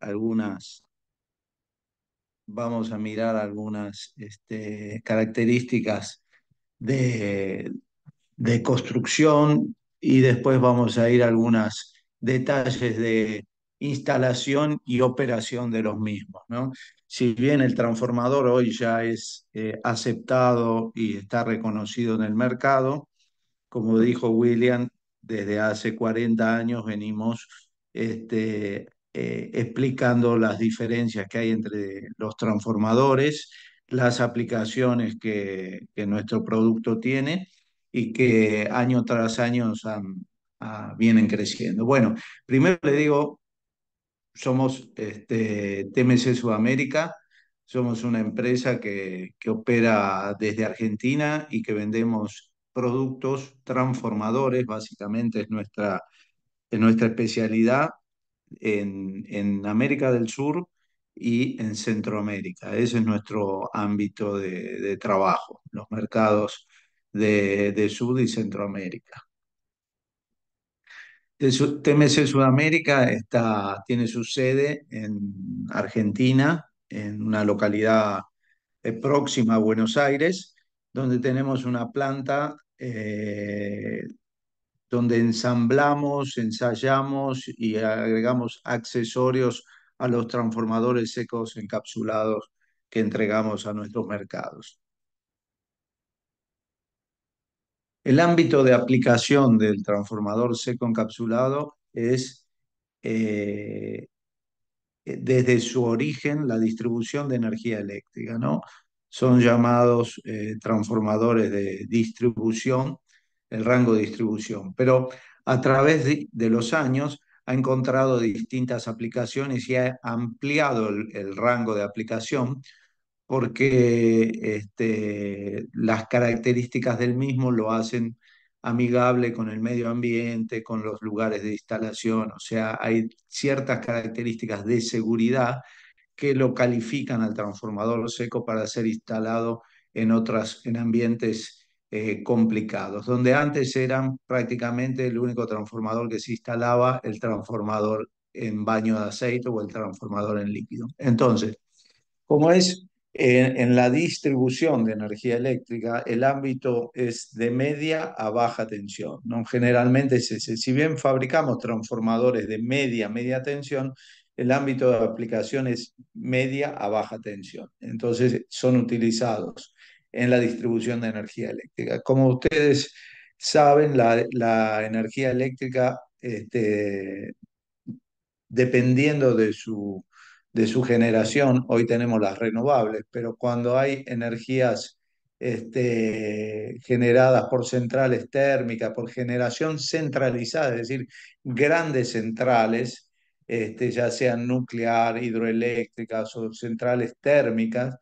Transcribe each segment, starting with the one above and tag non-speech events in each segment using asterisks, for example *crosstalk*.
algunas, vamos a mirar algunas este, características de, construcción y después vamos a ir a algunos detalles de instalación y operación de los mismos. ¿no? Si bien el transformador hoy ya es eh, aceptado y está reconocido en el mercado, como dijo William, desde hace 40 años venimos este, eh, explicando las diferencias que hay entre los transformadores, las aplicaciones que, nuestro producto tiene y que año tras año ah, vienen creciendo. Bueno, primero le digo, somos TMC este, Sudamérica, somos una empresa que, que opera desde Argentina y que vendemos productos transformadores, básicamente es nuestra, es nuestra especialidad en, América del Sur y en Centroamérica. Ese es nuestro ámbito de, trabajo, los mercados de, de Sud y Centroamérica. TMC Sudamérica está, tiene su sede en Argentina, en una localidad eh, próxima a Buenos Aires, donde tenemos una planta eh, donde ensamblamos, ensayamos y agregamos accesorios a los transformadores secos encapsulados que entregamos a nuestros mercados. El ámbito de aplicación del transformador seco encapsulado es eh, eh, desde su origen la distribución de energía eléctrica, ¿no? Son llamados eh, transformadores de distribución el rango de distribución, pero a través de, los años ha encontrado distintas aplicaciones y ha ampliado el, rango de aplicación porque este, las características del mismo lo hacen amigable con el medio ambiente, con los lugares de instalación, o sea, hay ciertas características de seguridad que lo califican al transformador seco para ser instalado en otras en ambientes eh, complicados, donde antes eran prácticamente el único transformador que se instalaba, el transformador en baño de aceite o el transformador en líquido. Entonces, como es eh, en, la distribución de energía eléctrica, el ámbito es de media a baja tensión. ¿no? Generalmente, si, si bien fabricamos transformadores de media a media tensión, el ámbito de aplicación es media a baja tensión. Entonces, son utilizados en la distribución de energía eléctrica. Como ustedes saben, la, energía eléctrica, este, dependiendo de su, de su generación, hoy tenemos las renovables, pero cuando hay energías este, generadas por centrales térmicas, por generación centralizada, es decir, grandes centrales, este, ya sean nuclear, hidroeléctricas o centrales térmicas,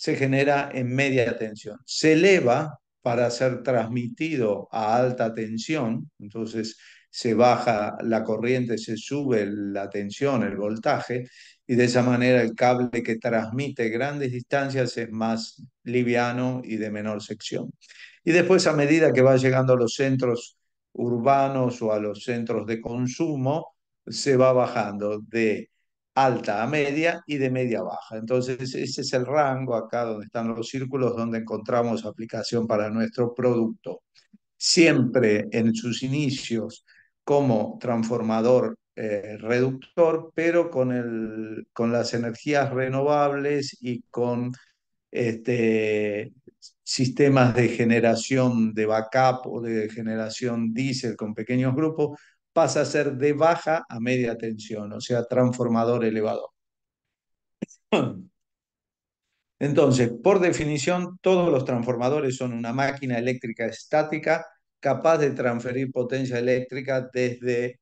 se genera en media tensión. Se eleva para ser transmitido a alta tensión, entonces se baja la corriente, se sube la tensión, el voltaje, y de esa manera el cable que transmite grandes distancias es más liviano y de menor sección. Y después a medida que va llegando a los centros urbanos o a los centros de consumo, se va bajando de alta a media y de media a baja. Entonces, ese es el rango acá donde están los círculos donde encontramos aplicación para nuestro producto. Siempre en sus inicios como transformador eh, reductor, pero con, el, con las energías renovables y con este, sistemas de generación de backup o de generación diésel con pequeños grupos pasa a ser de baja a media tensión, o sea, transformador elevador. *clears throat* Entonces, por definición, todos los transformadores son una máquina eléctrica estática capaz de transferir potencia eléctrica desde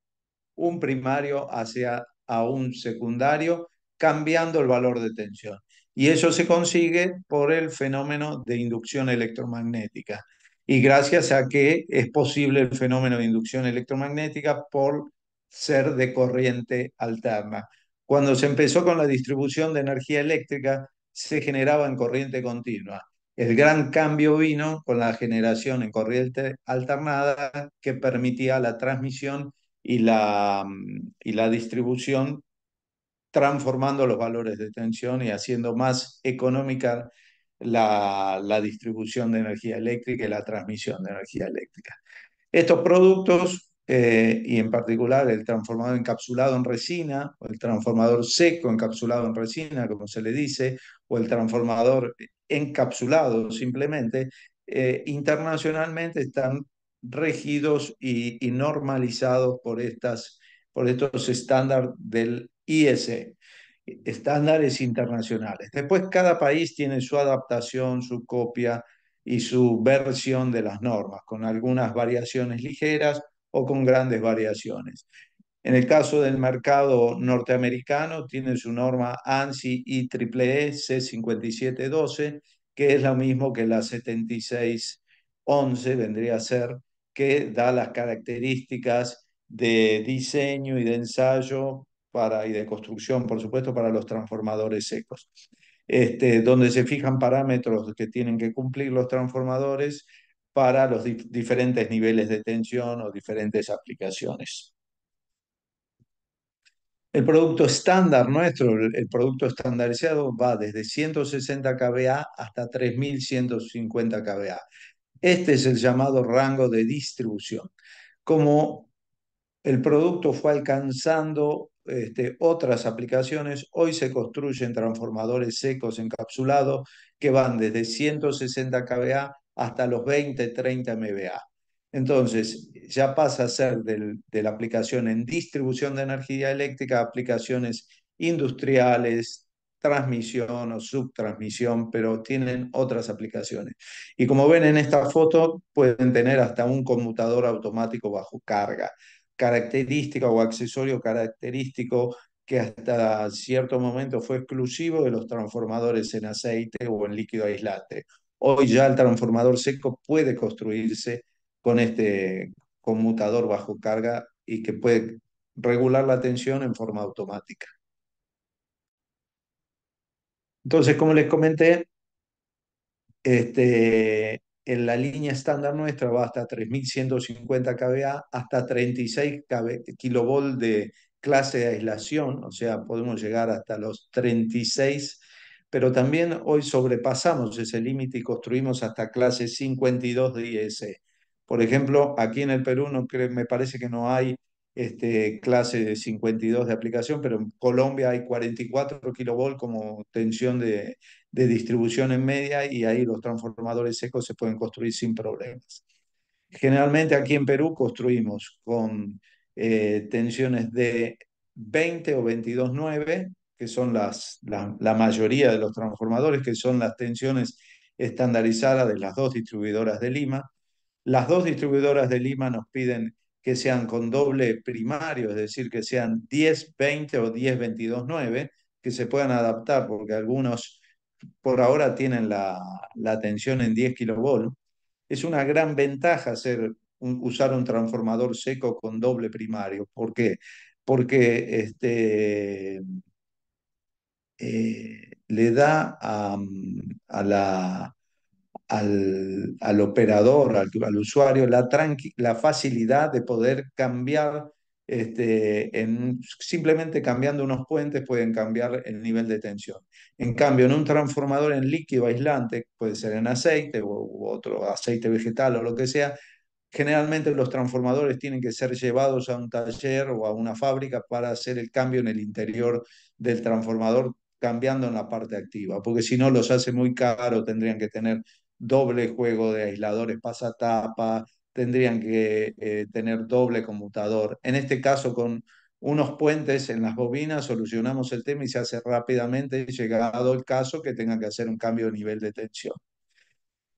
un primario hacia a un secundario, cambiando el valor de tensión. Y eso se consigue por el fenómeno de inducción electromagnética y gracias a que es posible el fenómeno de inducción electromagnética por ser de corriente alterna. Cuando se empezó con la distribución de energía eléctrica, se generaba en corriente continua. El gran cambio vino con la generación en corriente alternada que permitía la transmisión y la, y la distribución transformando los valores de tensión y haciendo más económica la, distribución de energía eléctrica y la transmisión de energía eléctrica. Estos productos, eh, y en particular el transformador encapsulado en resina, o el transformador seco encapsulado en resina, como se le dice, o el transformador encapsulado simplemente, eh, internacionalmente están regidos y, normalizados por, estas, por estos estándares del ISE, estándares internacionales. Después cada país tiene su adaptación, su copia y su versión de las normas, con algunas variaciones ligeras o con grandes variaciones. En el caso del mercado norteamericano, tiene su norma ANSI IEEE C5712, que es lo mismo que la 7611, vendría a ser, que da las características de diseño y de ensayo y de construcción, por supuesto, para los transformadores secos, este, donde se fijan parámetros que tienen que cumplir los transformadores para los diferentes niveles de tensión o diferentes aplicaciones. El producto estándar nuestro, el producto estandarizado, va desde 160 kVA hasta 3150 kVA. Este es el llamado rango de distribución. Como el producto fue alcanzando este, otras aplicaciones, hoy se construyen transformadores secos encapsulados que van desde 160 kVA hasta los 20, 30 MVA. Entonces, ya pasa a ser de la aplicación en distribución de energía eléctrica a aplicaciones industriales, transmisión o subtransmisión, pero tienen otras aplicaciones. Y como ven en esta foto, pueden tener hasta un conmutador automático bajo carga característica o accesorio característico que hasta cierto momento fue exclusivo de los transformadores en aceite o en líquido aislante. Hoy ya el transformador seco puede construirse con este conmutador bajo carga y que puede regular la tensión en forma automática. Entonces, como les comenté, este, en la línea estándar nuestra va hasta 3.150 kVA, hasta 36 kilovol de clase de aislación, o sea, podemos llegar hasta los 36, pero también hoy sobrepasamos ese límite y construimos hasta clase 52 de IS. E Por ejemplo, aquí en el Perú no me parece que no hay este, clase de 52 de aplicación, pero en Colombia hay 44 kV como tensión de de distribución en media y ahí los transformadores secos se pueden construir sin problemas. Generalmente aquí en Perú construimos con eh, tensiones de 20 o 22.9, que son las, la, la, mayoría de los transformadores, que son las tensiones estandarizadas de las dos distribuidoras de Lima. Las dos distribuidoras de Lima nos piden que sean con doble primario, es decir, que sean 10, 20 o 10, 22, que se puedan adaptar, porque algunos por ahora tienen la, tensión en 10 kV. Es una gran ventaja hacer, usar un transformador seco con doble primario. ¿Por qué? Porque este, eh, le da al, operador, al, usuario, la facilidad de poder cambiar este, simplemente cambiando unos puentes pueden cambiar el nivel de tensión. En cambio, en un transformador en líquido aislante, puede ser en aceite o otro aceite vegetal o lo que sea, generalmente los transformadores tienen que ser llevados a un taller o a una fábrica para hacer el cambio en el interior del transformador, cambiando en la parte activa, porque si no los hace muy caro, tendrían que tener doble juego de aisladores pasatapa, tendrían que eh, tener doble conmutador. En este caso, con unos puentes en las bobinas, solucionamos el tema y se hace rápidamente, llegado el caso que tengan que hacer un cambio de nivel de tensión.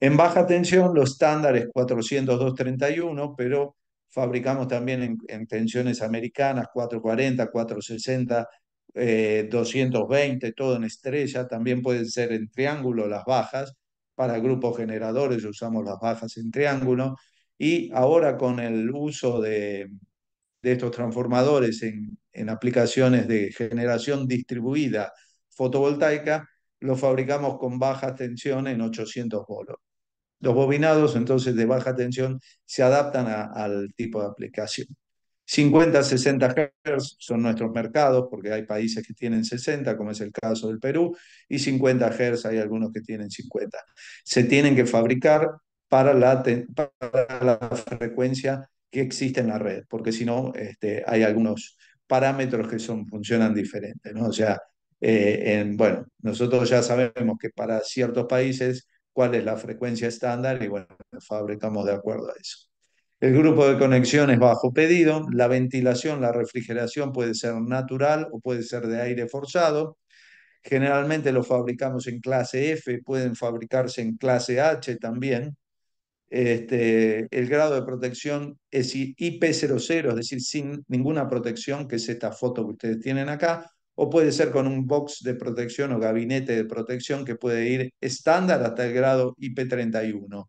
En baja tensión, los estándares 400-231, pero fabricamos también en, tensiones americanas 440, 460, 220, todo en estrella, también pueden ser en triángulo las bajas, para grupos generadores usamos las bajas en triángulo, y ahora con el uso de, estos transformadores en, aplicaciones de generación distribuida fotovoltaica, los fabricamos con baja tensión en 800 bolos. Los bobinados entonces de baja tensión se adaptan al tipo de aplicación. 50, 60 Hz son nuestros mercados, porque hay países que tienen 60, como es el caso del Perú, y 50 Hz hay algunos que tienen 50. Se tienen que fabricar para la, la frecuencia que existe en la red, porque si no, este, hay algunos parámetros que son, funcionan diferentes, ¿no? O sea, eh, en, bueno, nosotros ya sabemos que para ciertos países cuál es la frecuencia estándar y bueno, fabricamos de acuerdo a eso. El grupo de conexiones bajo pedido, la ventilación, la refrigeración puede ser natural o puede ser de aire forzado. Generalmente lo fabricamos en clase F, pueden fabricarse en clase H también. Este, el grado de protección es IP00, es decir, sin ninguna protección, que es esta foto que ustedes tienen acá, o puede ser con un box de protección o gabinete de protección que puede ir estándar hasta el grado IP31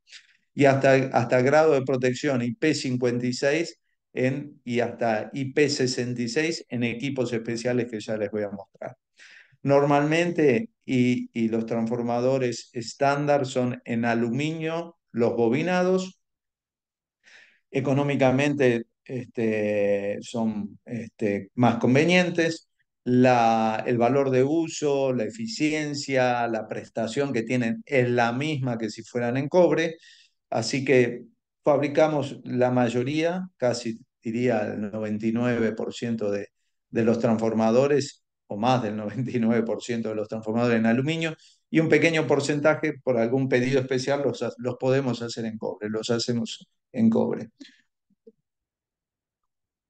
y hasta, hasta grado de protección IP56 en, y hasta IP66 en equipos especiales que ya les voy a mostrar. Normalmente, y, y los transformadores estándar son en aluminio, los bobinados, Económicamente este, son este, más convenientes. el valor de uso, la eficiencia, la prestación que tienen es la misma que si fueran en cobre. Así que fabricamos la mayoría, casi diría el 99% de los transformadores o más del 99% de los transformadores en aluminio y un pequeño porcentaje por algún pedido especial los, podemos hacer en cobre, los hacemos en cobre.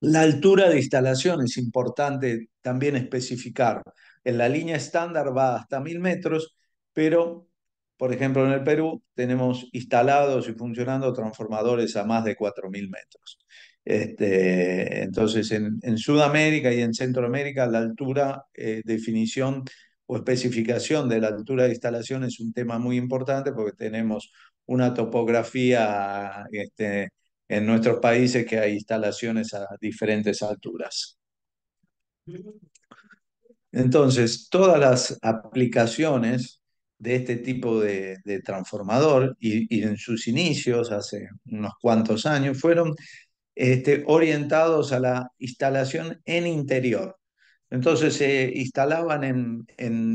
La altura de instalación es importante también especificar. En la línea estándar va hasta 1000 metros, pero, por ejemplo, en el Perú tenemos instalados y funcionando transformadores a más de 4000 metros. Este, entonces, en, Sudamérica y en Centroamérica, la altura, eh, definición o especificación de la altura de instalación es un tema muy importante porque tenemos una topografía este, en nuestros países que hay instalaciones a diferentes alturas. Entonces, todas las aplicaciones de este tipo de, transformador y, en sus inicios, hace unos cuantos años, fueron este, orientados a la instalación en interior. Entonces se eh, instalaban en,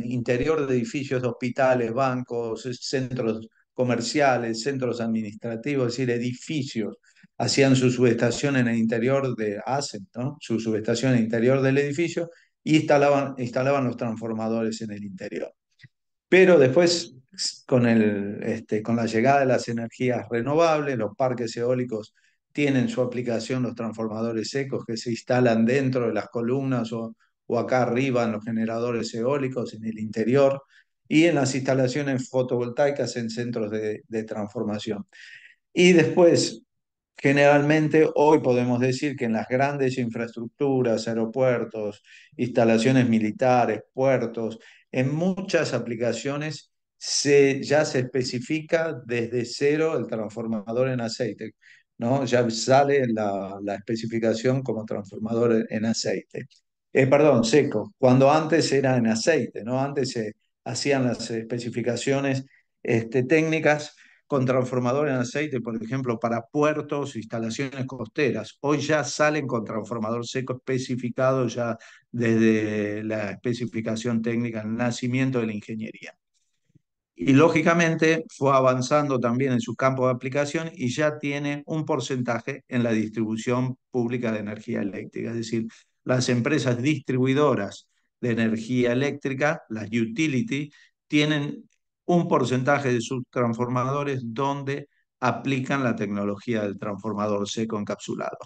interior de edificios de hospitales, bancos, centros comerciales, centros administrativos, es decir, edificios. Hacían su subestación en el interior de, hacen, ¿no? Su subestación en interior del edificio y instalaban, instalaban los transformadores en el interior. Pero después, con, el, este, con la llegada de las energías renovables, los parques eólicos tienen su aplicación los transformadores secos que se instalan dentro de las columnas o o acá arriba en los generadores eólicos, en el interior y en las instalaciones fotovoltaicas en centros de, transformación. Y después, generalmente hoy podemos decir que en las grandes infraestructuras, aeropuertos, instalaciones militares, puertos, en muchas aplicaciones ya se especifica desde cero el transformador en aceite, ¿no? Ya sale la especificación como transformador en aceite. Eh, perdón, seco, cuando antes era en aceite, ¿no? Antes se hacían las especificaciones este, técnicas con transformador en aceite, por ejemplo, para puertos, instalaciones costeras. Hoy ya salen con transformador seco especificado ya desde la especificación técnica, el nacimiento de la ingeniería. Y lógicamente fue avanzando también en su campo de aplicación y ya tiene un porcentaje en la distribución pública de energía eléctrica. Es decir, las empresas distribuidoras de energía eléctrica, las utility, tienen un porcentaje de sus transformadores donde aplican la tecnología del transformador seco encapsulado.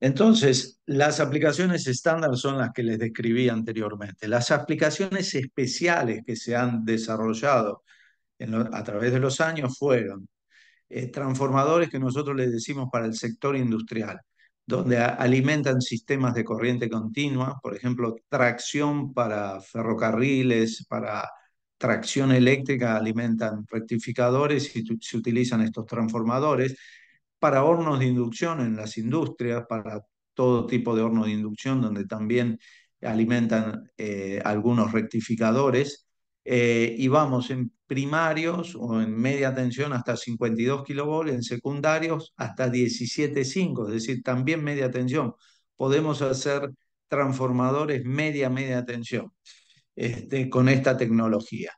Entonces, las aplicaciones estándar son las que les describí anteriormente. Las aplicaciones especiales que se han desarrollado a través de los años fueron eh, transformadores que nosotros les decimos para el sector industrial, donde alimentan sistemas de corriente continua, por ejemplo, tracción para ferrocarriles, para tracción eléctrica, alimentan rectificadores y se utilizan estos transformadores, para hornos de inducción en las industrias, para todo tipo de hornos de inducción, donde también alimentan eh, algunos rectificadores eh, y vamos en primarios o en media tensión hasta 52 kilovolts, en secundarios hasta 17.5, es decir, también media tensión. Podemos hacer transformadores media, media tensión este, con esta tecnología.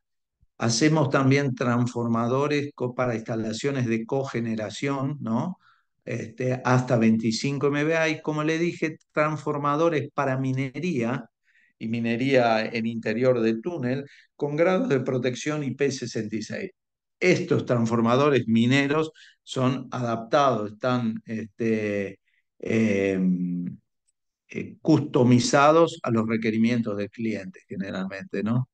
Hacemos también transformadores para instalaciones de cogeneración, ¿no? Este, hasta 25 MVA y como le dije, transformadores para minería, y minería en interior de túnel con grado de protección IP66. Estos transformadores mineros son adaptados, están este, em, eh, customizados a los requerimientos del cliente generalmente, ¿no?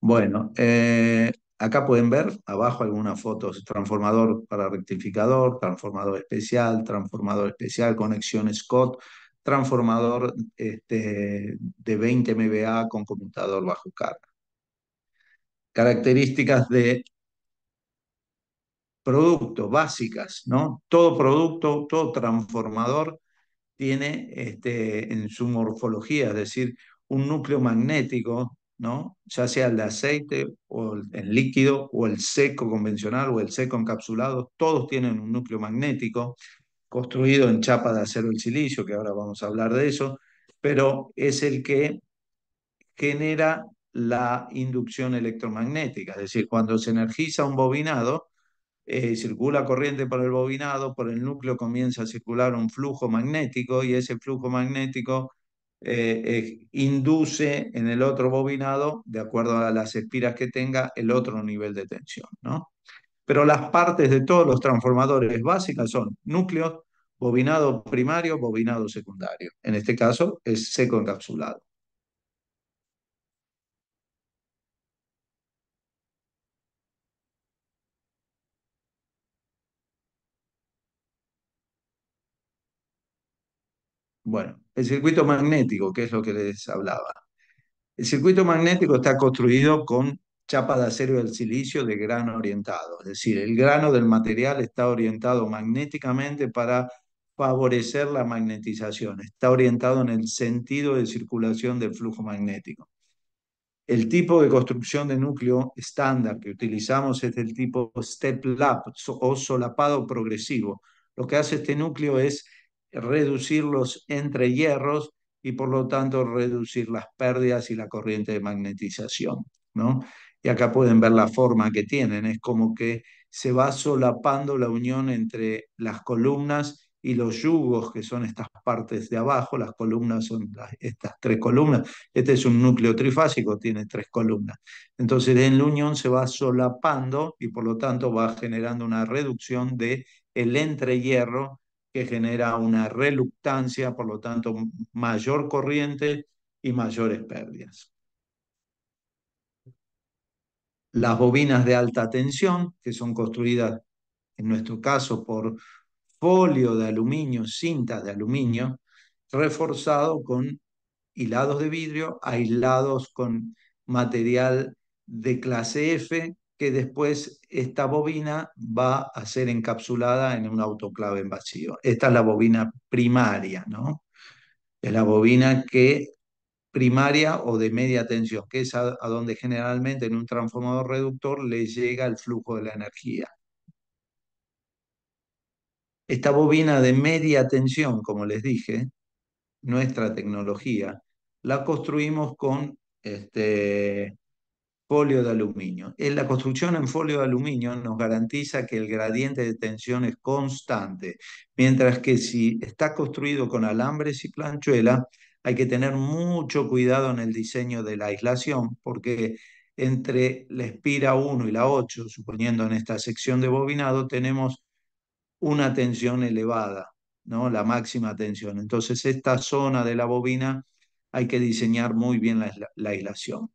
Bueno, eh, acá pueden ver abajo algunas fotos, transformador para rectificador, transformador especial, transformador especial, conexión Scott, transformador este, de 20 MVA con computador bajo carga. Características de producto básicas, ¿no? Todo producto, todo transformador tiene este, en su morfología, es decir, un núcleo magnético, ¿no? ya sea el de aceite o el líquido o el seco convencional o el seco encapsulado, todos tienen un núcleo magnético construido en chapa de acero y silicio, que ahora vamos a hablar de eso, pero es el que genera la inducción electromagnética, es decir, cuando se energiza un bobinado, eh, circula corriente por el bobinado, por el núcleo comienza a circular un flujo magnético y ese flujo magnético eh, induce en el otro bobinado, de acuerdo a las espiras que tenga, el otro nivel de tensión. ¿no? Pero las partes de todos los transformadores básicas son núcleos, bobinado primario, bobinado secundario. En este caso es seco encapsulado. Bueno, el circuito magnético, que es lo que les hablaba. El circuito magnético está construido con chapa de acero del silicio de grano orientado. Es decir, el grano del material está orientado magnéticamente para favorecer la magnetización. Está orientado en el sentido de circulación del flujo magnético. El tipo de construcción de núcleo estándar que utilizamos es el tipo step lap o solapado progresivo. Lo que hace este núcleo es reducir los entrehierros y por lo tanto reducir las pérdidas y la corriente de magnetización. ¿no? y acá pueden ver la forma que tienen, es como que se va solapando la unión entre las columnas y los yugos, que son estas partes de abajo, las columnas son estas tres columnas, este es un núcleo trifásico, tiene tres columnas. Entonces en la unión se va solapando y por lo tanto va generando una reducción de el entrehierro que genera una reluctancia, por lo tanto mayor corriente y mayores pérdidas las bobinas de alta tensión, que son construidas en nuestro caso por folio de aluminio, cinta de aluminio, reforzado con hilados de vidrio, aislados con material de clase F, que después esta bobina va a ser encapsulada en un autoclave en vacío. Esta es la bobina primaria, ¿no? Es la bobina que primaria o de media tensión, que es a, donde generalmente en un transformador reductor le llega el flujo de la energía. Esta bobina de media tensión, como les dije, nuestra tecnología, la construimos con este, folio de aluminio. Eh, la construcción en folio de aluminio nos garantiza que el gradiente de tensión es constante, mientras que si está construido con alambres y planchuela, hay que tener mucho cuidado en el diseño de la aislación porque entre la espira 1 y la 8, suponiendo en esta sección de bobinado, tenemos una tensión elevada, ¿no? la máxima tensión. Entonces, esta zona de la bobina hay que diseñar muy bien la, aislación.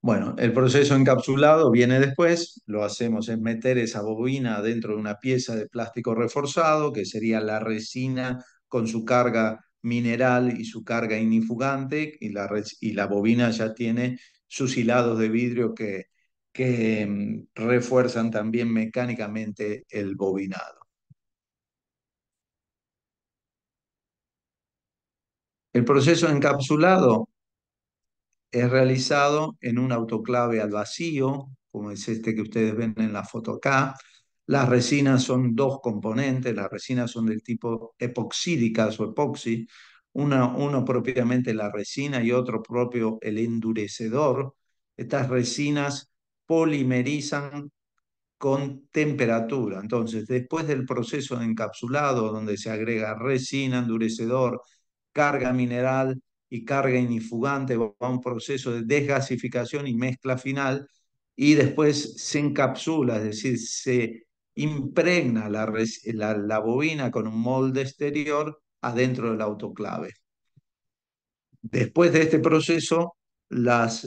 Bueno, el proceso encapsulado viene después, lo hacemos es meter esa bobina dentro de una pieza de plástico reforzado, que sería la resina con su carga mineral y su carga inifugante, y la, y la bobina ya tiene sus hilados de vidrio que, que mm, refuerzan también mecánicamente el bobinado. El proceso encapsulado es realizado en un autoclave al vacío, como es este que ustedes ven en la foto acá, las resinas son dos componentes, las resinas son del tipo epoxídicas o epoxi, una, uno propiamente la resina y otro propio el endurecedor. Estas resinas polimerizan con temperatura. Entonces, después del proceso de encapsulado, donde se agrega resina, endurecedor, carga mineral y carga inifugante, va un proceso de desgasificación y mezcla final, y después se encapsula, es decir, se impregna la, bobina con un molde exterior adentro del autoclave. Después de este proceso,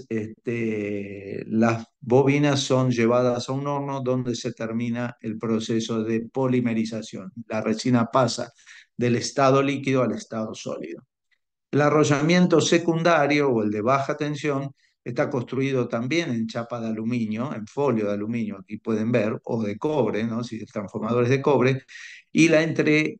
este, las bobinas son llevadas a un horno donde se termina el proceso de polimerización. La resina pasa del estado líquido al estado sólido. El arrollamiento secundario o el de baja tensión está construido también en chapa de aluminio, en folio de aluminio, aquí pueden ver, o de cobre, ¿no? si el transformador es de cobre, y la entre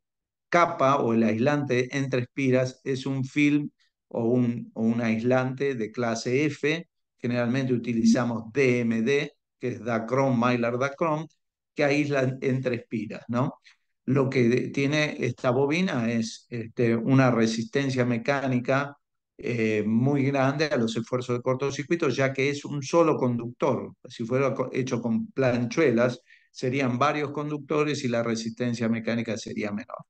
capa o el aislante entre espiras es un film o un, o un aislante de clase F, generalmente utilizamos DMD, que es Dacron, Mylar Dacron, que aísla entre espiras, ¿no? Lo que tiene esta bobina es este, una resistencia mecánica eh, muy grande a los esfuerzos de cortocircuito, ya que es un solo conductor. Si fuera hecho con planchuelas, serían varios conductores y la resistencia mecánica sería menor.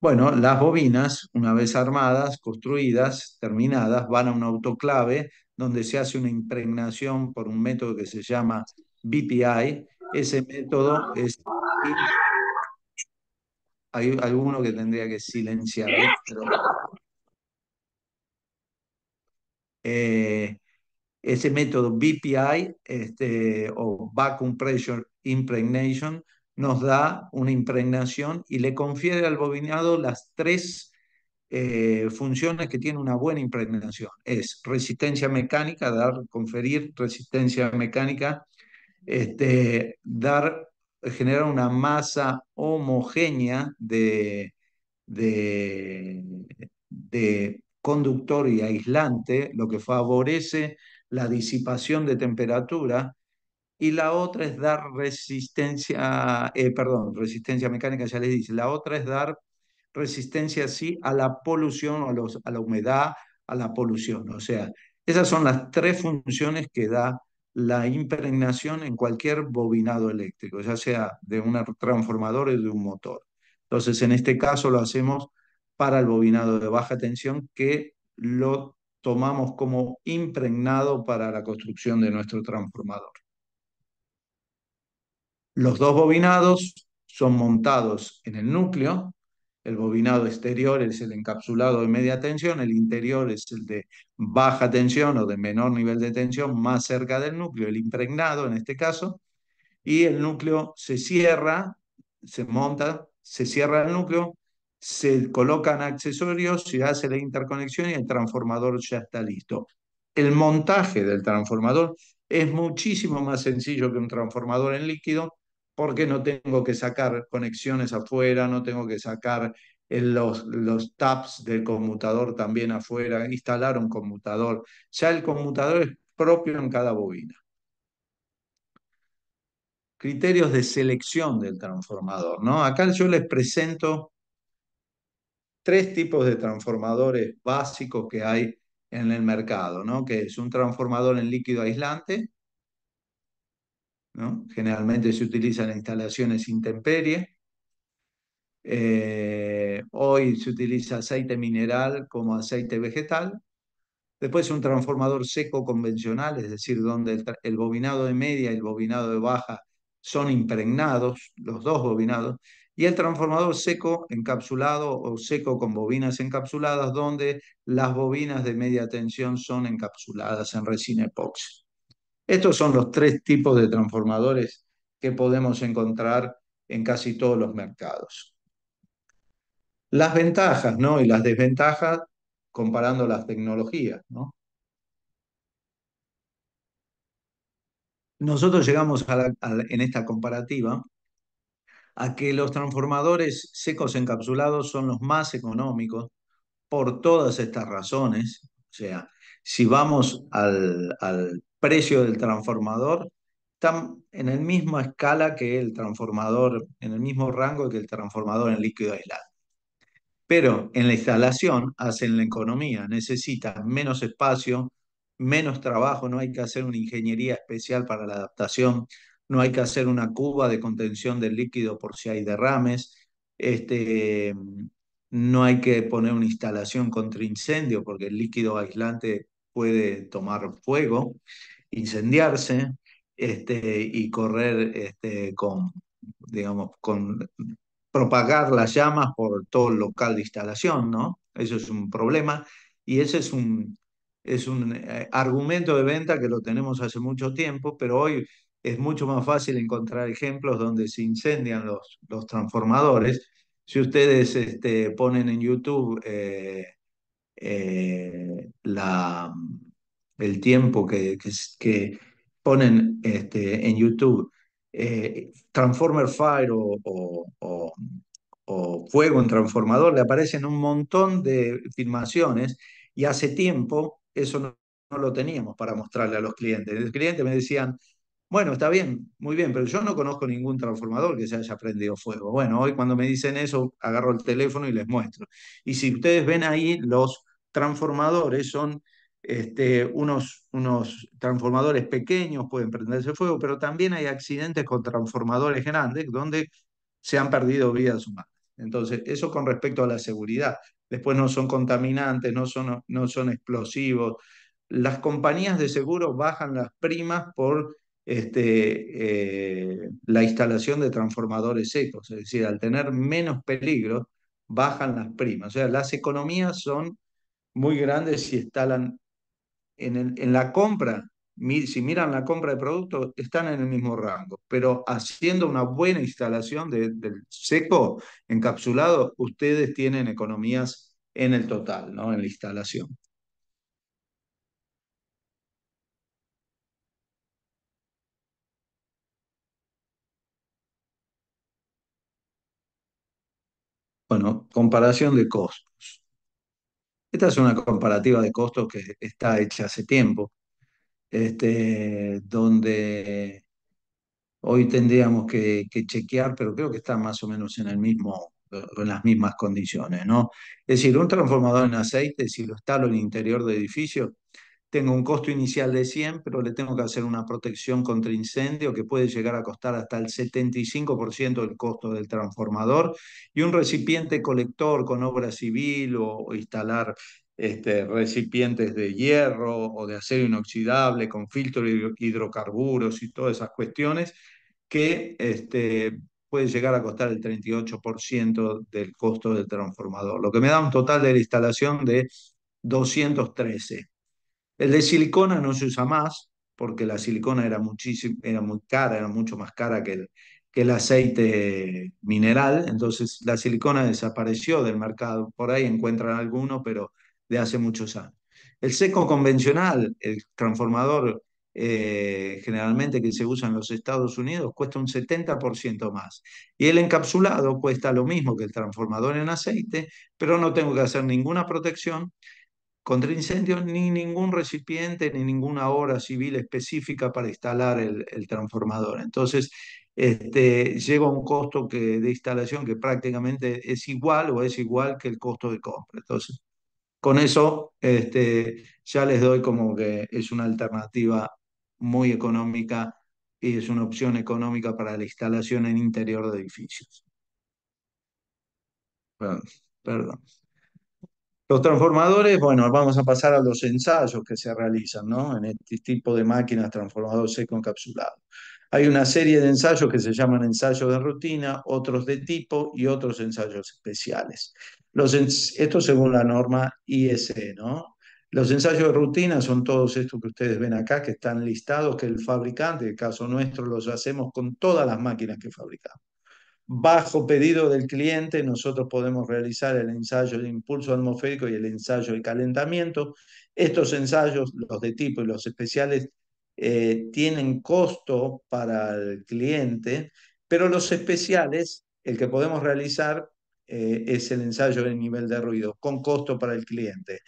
Bueno, las bobinas, una vez armadas, construidas, terminadas, van a un autoclave donde se hace una impregnación por un método que se llama BPI. Ese método es hay alguno que tendría que silenciar. Pero... Eh, ese método BPI este, o Vacuum Pressure Impregnation nos da una impregnación y le confiere al bobinado las tres eh, funciones que tiene una buena impregnación. Es resistencia mecánica, dar, conferir resistencia mecánica, este, dar generar una masa homogénea de, de, conductor y aislante, lo que favorece la disipación de temperatura, y la otra es dar resistencia, eh, perdón, resistencia mecánica, ya les dice, la otra es dar resistencia, sí, a la polución o a, a la humedad, a la polución. O sea, esas son las tres funciones que da la impregnación en cualquier bobinado eléctrico, ya sea de un transformador o de un motor. Entonces, en este caso lo hacemos para el bobinado de baja tensión que lo tomamos como impregnado para la construcción de nuestro transformador. Los dos bobinados son montados en el núcleo el bobinado exterior es el encapsulado de media tensión, el interior es el de baja tensión o de menor nivel de tensión más cerca del núcleo, el impregnado en este caso, y el núcleo se cierra, se monta, se cierra el núcleo, se colocan accesorios, se hace la interconexión y el transformador ya está listo. El montaje del transformador es muchísimo más sencillo que un transformador en líquido porque no tengo que sacar conexiones afuera, no tengo que sacar eh, los, los tabs del conmutador también afuera, instalar un conmutador. Ya el conmutador es propio en cada bobina. Criterios de selección del transformador. ¿no? Acá yo les presento tres tipos de transformadores básicos que hay en el mercado, ¿no? que es un transformador en líquido aislante, Generalmente se utilizan instalaciones intemperie. Eh, hoy se utiliza aceite mineral como aceite vegetal. Después un transformador seco convencional, es decir, donde el, bobinado de media y el bobinado de baja son impregnados, los dos bobinados, y el transformador seco encapsulado o seco con bobinas encapsuladas, donde las bobinas de media tensión son encapsuladas en resina epoxi. Estos son los tres tipos de transformadores que podemos encontrar en casi todos los mercados. Las ventajas ¿no? y las desventajas comparando las tecnologías. ¿no? Nosotros llegamos en esta comparativa a que los transformadores secos encapsulados son los más económicos por todas estas razones. O sea, si vamos al precio del transformador están en la misma escala que el transformador, en el mismo rango que el transformador en líquido aislado. Pero en la instalación hacen la economía, necesitan menos espacio, menos trabajo, no hay que hacer una ingeniería especial para la adaptación, no hay que hacer una cuba de contención del líquido por si hay derrames, este, no hay que poner una instalación contra incendio porque el líquido aislante puede tomar fuego incendiarse este, y correr este, con, digamos, con propagar las llamas por todo el local de instalación, ¿no? Eso es un problema y ese es un, es un eh, argumento de venta que lo tenemos hace mucho tiempo, pero hoy es mucho más fácil encontrar ejemplos donde se incendian los, los transformadores. Si ustedes este, ponen en YouTube eh, eh, la, el tiempo que, que, ponen este, en YouTube eh, Transformer Fire o, Fuego en Transformador, le aparecen un montón de filmaciones y hace tiempo eso no, no lo teníamos para mostrarle a los clientes. Los clientes me decían, bueno, está bien, muy bien, pero yo no conozco ningún transformador que se haya prendido fuego. Bueno, hoy cuando me dicen eso, agarro el teléfono y les muestro. Y si ustedes ven ahí, los transformadores son este, unos, unos transformadores pequeños pueden prenderse fuego, pero también hay accidentes con transformadores grandes donde se han perdido vidas humanas. Entonces, eso con respecto a la seguridad. Después no son contaminantes, no son, no son explosivos. Las compañías de seguro bajan las primas por este, eh, la instalación de transformadores secos, es decir, al tener menos peligro, bajan las primas. O sea, las economías son muy grandes si instalan en, en la compra, si miran la compra de productos, están en el mismo rango, pero haciendo una buena instalación del seco encapsulado, ustedes tienen economías en el total, ¿no? en la instalación. Bueno, comparación de costos. Esta es una comparativa de costos que está hecha hace tiempo, este, donde hoy tendríamos que, chequear, pero creo que está más o menos en, el mismo, en las mismas condiciones. ¿no? Es decir, un transformador en aceite, si lo está en el interior del edificio, tengo un costo inicial de 100, pero le tengo que hacer una protección contra incendio que puede llegar a costar hasta el 75% del costo del transformador y un recipiente colector con obra civil o, instalar este, recipientes de hierro o de acero inoxidable con filtro de hidrocarburos y todas esas cuestiones que este, puede llegar a costar el 38% del costo del transformador, lo que me da un total de la instalación de 213. El de silicona no se usa más porque la silicona era, muchísimo, era muy cara, era mucho más cara que el, que el aceite mineral, entonces la silicona desapareció del mercado. Por ahí encuentran alguno, pero de hace muchos años. El seco convencional, el transformador eh, generalmente que se usa en los Estados Unidos, cuesta un 70% más. Y el encapsulado cuesta lo mismo que el transformador en aceite, pero no tengo que hacer ninguna protección contra incendios ni ningún recipiente ni ninguna obra civil específica para instalar el, transformador. Entonces, este, llega a un costo de instalación que prácticamente es igual o es igual que el costo de compra. Entonces, con eso este, ya les doy como que es una alternativa muy económica y es una opción económica para la instalación en interior de edificios. Perdón. Los transformadores, bueno, vamos a pasar a los ensayos que se realizan, ¿no? En este tipo de máquinas transformador seco encapsulado. Hay una serie de ensayos que se llaman ensayos de rutina, otros de tipo y otros ensayos especiales. Los esto según la norma ISE, ¿no? Los ensayos de rutina son todos estos que ustedes ven acá, que están listados, que el fabricante, en el caso nuestro, los hacemos con todas las máquinas que fabricamos bajo pedido del cliente, nosotros podemos realizar el ensayo de impulso atmosférico y el ensayo de calentamiento. Estos ensayos, los de tipo y los especiales, eh, tienen costo para el cliente, pero los especiales, el que podemos realizar eh, es el ensayo de nivel de ruido, con costo para el cliente.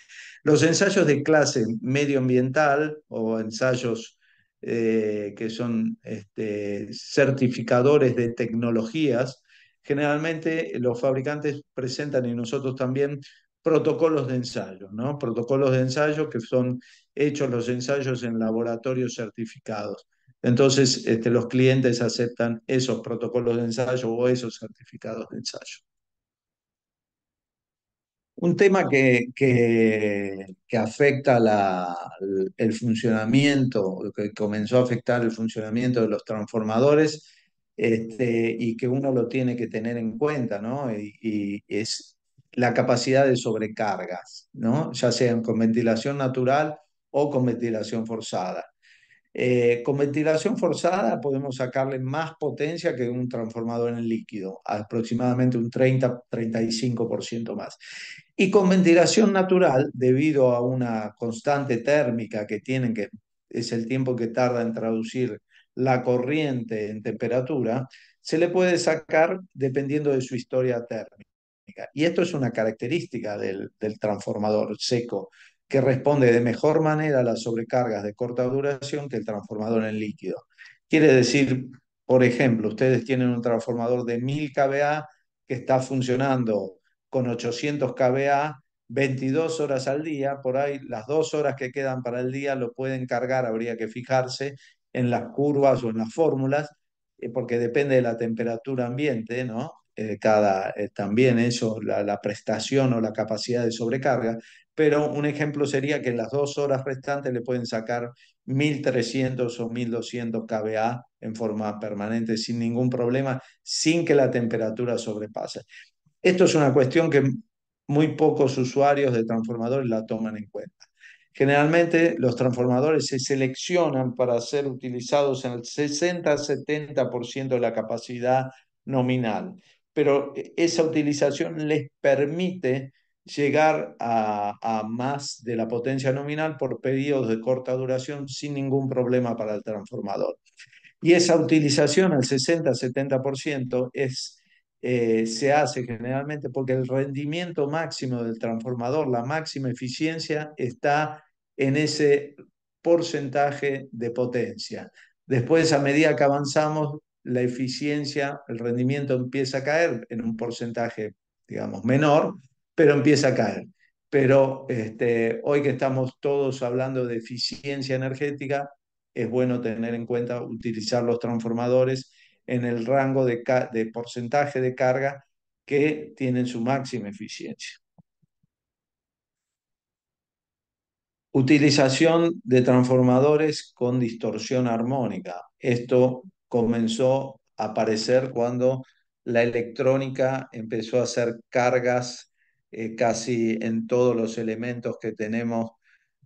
Los ensayos de clase medioambiental o ensayos eh, que son este, certificadores de tecnologías, generalmente los fabricantes presentan y nosotros también protocolos de ensayo, ¿no? Protocolos de ensayo que son hechos los ensayos en laboratorios certificados. Entonces, este, los clientes aceptan esos protocolos de ensayo o esos certificados de ensayo. Un tema que, que, afecta la, el funcionamiento, que comenzó a afectar el funcionamiento de los transformadores este, y que uno lo tiene que tener en cuenta, ¿no? Y, es la capacidad de sobrecargas, ¿no? Ya sean con ventilación natural o con ventilación forzada. Eh, con ventilación forzada podemos sacarle más potencia que un transformador en líquido, aproximadamente un 30-35% más. Y con ventilación natural, debido a una constante térmica que tienen, que es el tiempo que tarda en traducir la corriente en temperatura, se le puede sacar dependiendo de su historia térmica. Y esto es una característica del transformador seco, que responde de mejor manera a las sobrecargas de corta duración que el transformador en líquido. Quiere decir, por ejemplo, ustedes tienen un transformador de 1000 kVA que está funcionando con 800 kVA 22 horas al día, por ahí las dos horas que quedan para el día lo pueden cargar, habría que fijarse en las curvas o en las fórmulas, eh, porque depende de la temperatura ambiente, ¿no? Eh, cada, eh, también eso, la prestación o la capacidad de sobrecarga pero un ejemplo sería que en las dos horas restantes le pueden sacar 1.300 o 1.200 kVA en forma permanente sin ningún problema, sin que la temperatura sobrepase. Esto es una cuestión que muy pocos usuarios de transformadores la toman en cuenta. Generalmente los transformadores se seleccionan para ser utilizados en el 60-70% de la capacidad nominal, pero eh, esa utilización les permite llegar a, más de la potencia nominal por periodos de corta duración sin ningún problema para el transformador. Y esa utilización al 60-70% es... Eh, se hace generalmente porque el rendimiento máximo del transformador, la máxima eficiencia está en ese porcentaje de potencia. Después, a medida que avanzamos, la eficiencia, el rendimiento empieza a caer en un porcentaje, digamos, menor, pero empieza a caer. Pero este, hoy que estamos todos hablando de eficiencia energética, es bueno tener en cuenta utilizar los transformadores en el rango de, de porcentaje de carga que tienen su máxima eficiencia. Utilización de transformadores con distorsión armónica. Esto comenzó a aparecer cuando la electrónica empezó a hacer cargas eh, casi en todos los elementos que tenemos,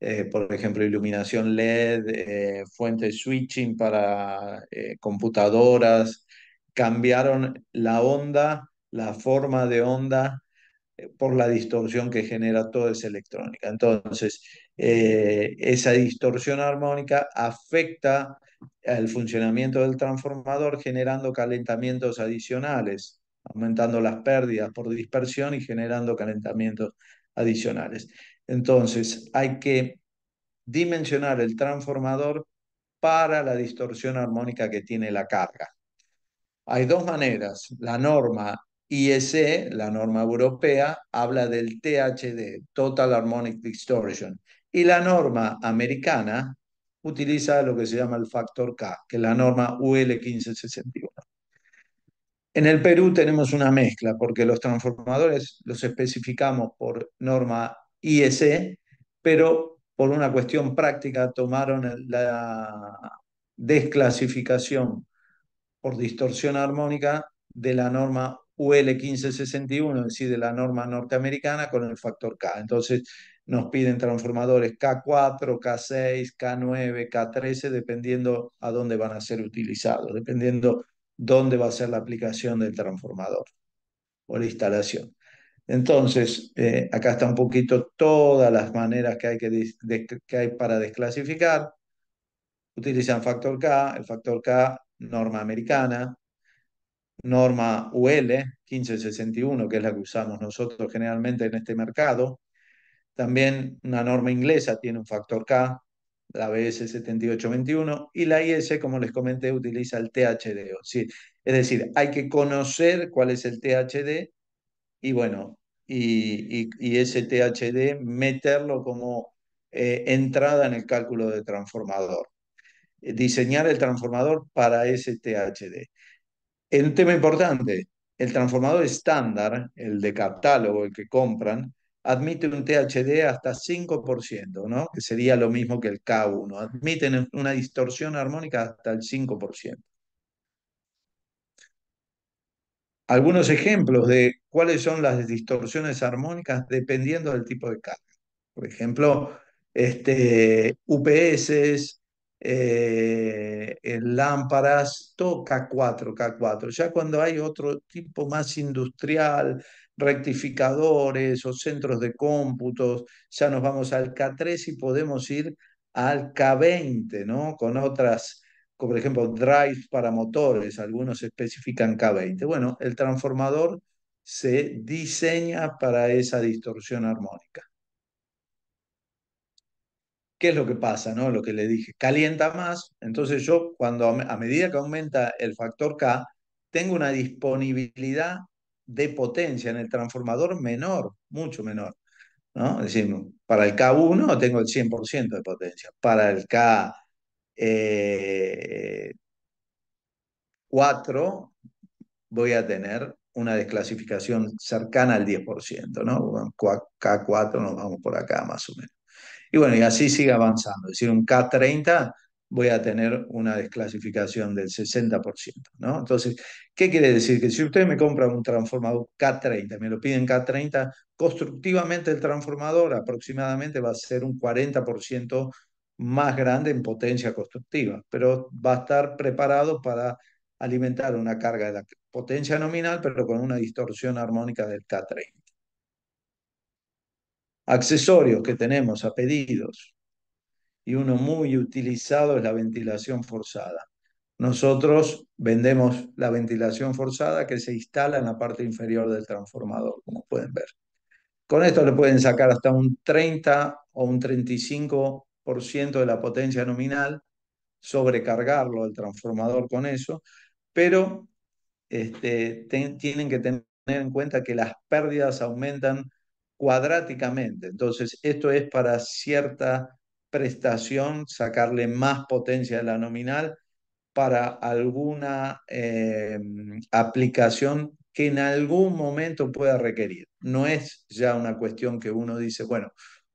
eh, por ejemplo, iluminación LED, eh, fuente switching para computadoras, cambiaron la onda, la forma de onda por la distorsión que genera toda esa electrónica. Entonces, esa distorsión armónica afecta al funcionamiento del transformador generando calentamientos adicionales aumentando las pérdidas por dispersión y generando calentamientos adicionales. Entonces, hay que dimensionar el transformador para la distorsión armónica que tiene la carga. Hay dos maneras. La norma ISE, la norma europea, habla del THD, Total Harmonic Distortion, y la norma americana utiliza lo que se llama el factor K, que es la norma UL1561. En el Perú tenemos una mezcla, porque los transformadores los especificamos por norma IEC, pero por una cuestión práctica tomaron la desclasificación por distorsión armónica de la norma UL 1561, es decir, de la norma norteamericana con el factor K. Entonces nos piden transformadores K4, K6, K9, K13, dependiendo a dónde van a ser utilizados, dependiendo dónde va a ser la aplicación del transformador o la instalación. Entonces, eh, acá está un poquito todas las maneras que hay, que, que hay para desclasificar. Utilizan factor K, el factor K, norma americana, norma UL 1561, que es la que usamos nosotros generalmente en este mercado. También una norma inglesa tiene un factor K, la BS7821, y la IS, como les comenté, utiliza el THD. Sí, es decir, hay que conocer cuál es el THD y bueno, y, ese THD meterlo como eh, entrada en el cálculo de transformador. Eh, diseñar el transformador para ese THD. Un tema importante, el transformador estándar, el de catálogo, el que compran, admite un THD hasta 5%, ¿no? que sería lo mismo que el K1. Admiten una distorsión armónica hasta el 5%. Algunos ejemplos de cuáles son las distorsiones armónicas dependiendo del tipo de carga. Por ejemplo, este, UPS, eh, lámparas, todo K4, K4. Ya cuando hay otro tipo más industrial, rectificadores o centros de cómputos, ya nos vamos al K3 y podemos ir al K20, ¿no? Con otras, como por ejemplo, drives para motores, algunos especifican K20. Bueno, el transformador se diseña para esa distorsión armónica. ¿Qué es lo que pasa? No? Lo que le dije, calienta más, entonces yo cuando a medida que aumenta el factor K, tengo una disponibilidad de potencia en el transformador menor, mucho menor. ¿no? Es decir, para el K1 tengo el 100% de potencia, para el K4 eh, voy a tener una desclasificación cercana al 10%, ¿no? K4 nos vamos por acá más o menos. Y bueno, y así sigue avanzando. Es decir, un K30 voy a tener una desclasificación del 60%. ¿no? Entonces, ¿qué quiere decir? Que si usted me compra un transformador K30, me lo piden K30, constructivamente el transformador aproximadamente va a ser un 40% más grande en potencia constructiva, pero va a estar preparado para alimentar una carga de la potencia nominal, pero con una distorsión armónica del K30. Accesorios que tenemos a pedidos, y uno muy utilizado es la ventilación forzada. Nosotros vendemos la ventilación forzada que se instala en la parte inferior del transformador, como pueden ver. Con esto le pueden sacar hasta un 30 o un 35% de la potencia nominal, sobrecargarlo al transformador con eso, pero este, tienen que tener en cuenta que las pérdidas aumentan cuadráticamente. Entonces, esto es para cierta prestación, sacarle más potencia a la nominal para alguna eh, aplicación que en algún momento pueda requerir. No es ya una cuestión que uno dice, bueno,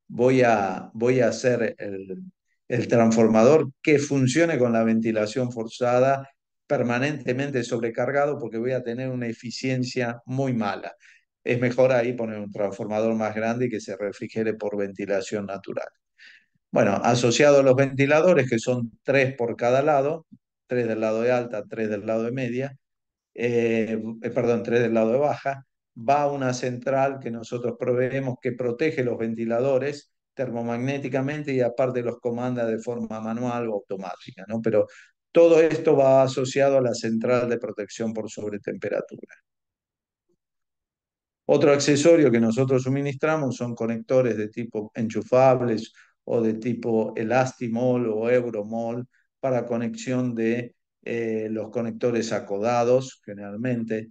voy a, voy a hacer el, el transformador que funcione con la ventilación forzada permanentemente sobrecargado porque voy a tener una eficiencia muy mala. Es mejor ahí poner un transformador más grande y que se refrigere por ventilación natural. Bueno, asociado a los ventiladores, que son tres por cada lado, tres del lado de alta, tres del lado de media, eh, eh, perdón, tres del lado de baja, va una central que nosotros proveemos que protege los ventiladores termomagnéticamente y aparte los comanda de forma manual o automática, ¿no? Pero todo esto va asociado a la central de protección por sobretemperatura. Otro accesorio que nosotros suministramos son conectores de tipo enchufables o de tipo Elastimol o Euromol para conexión de eh, los conectores acodados generalmente.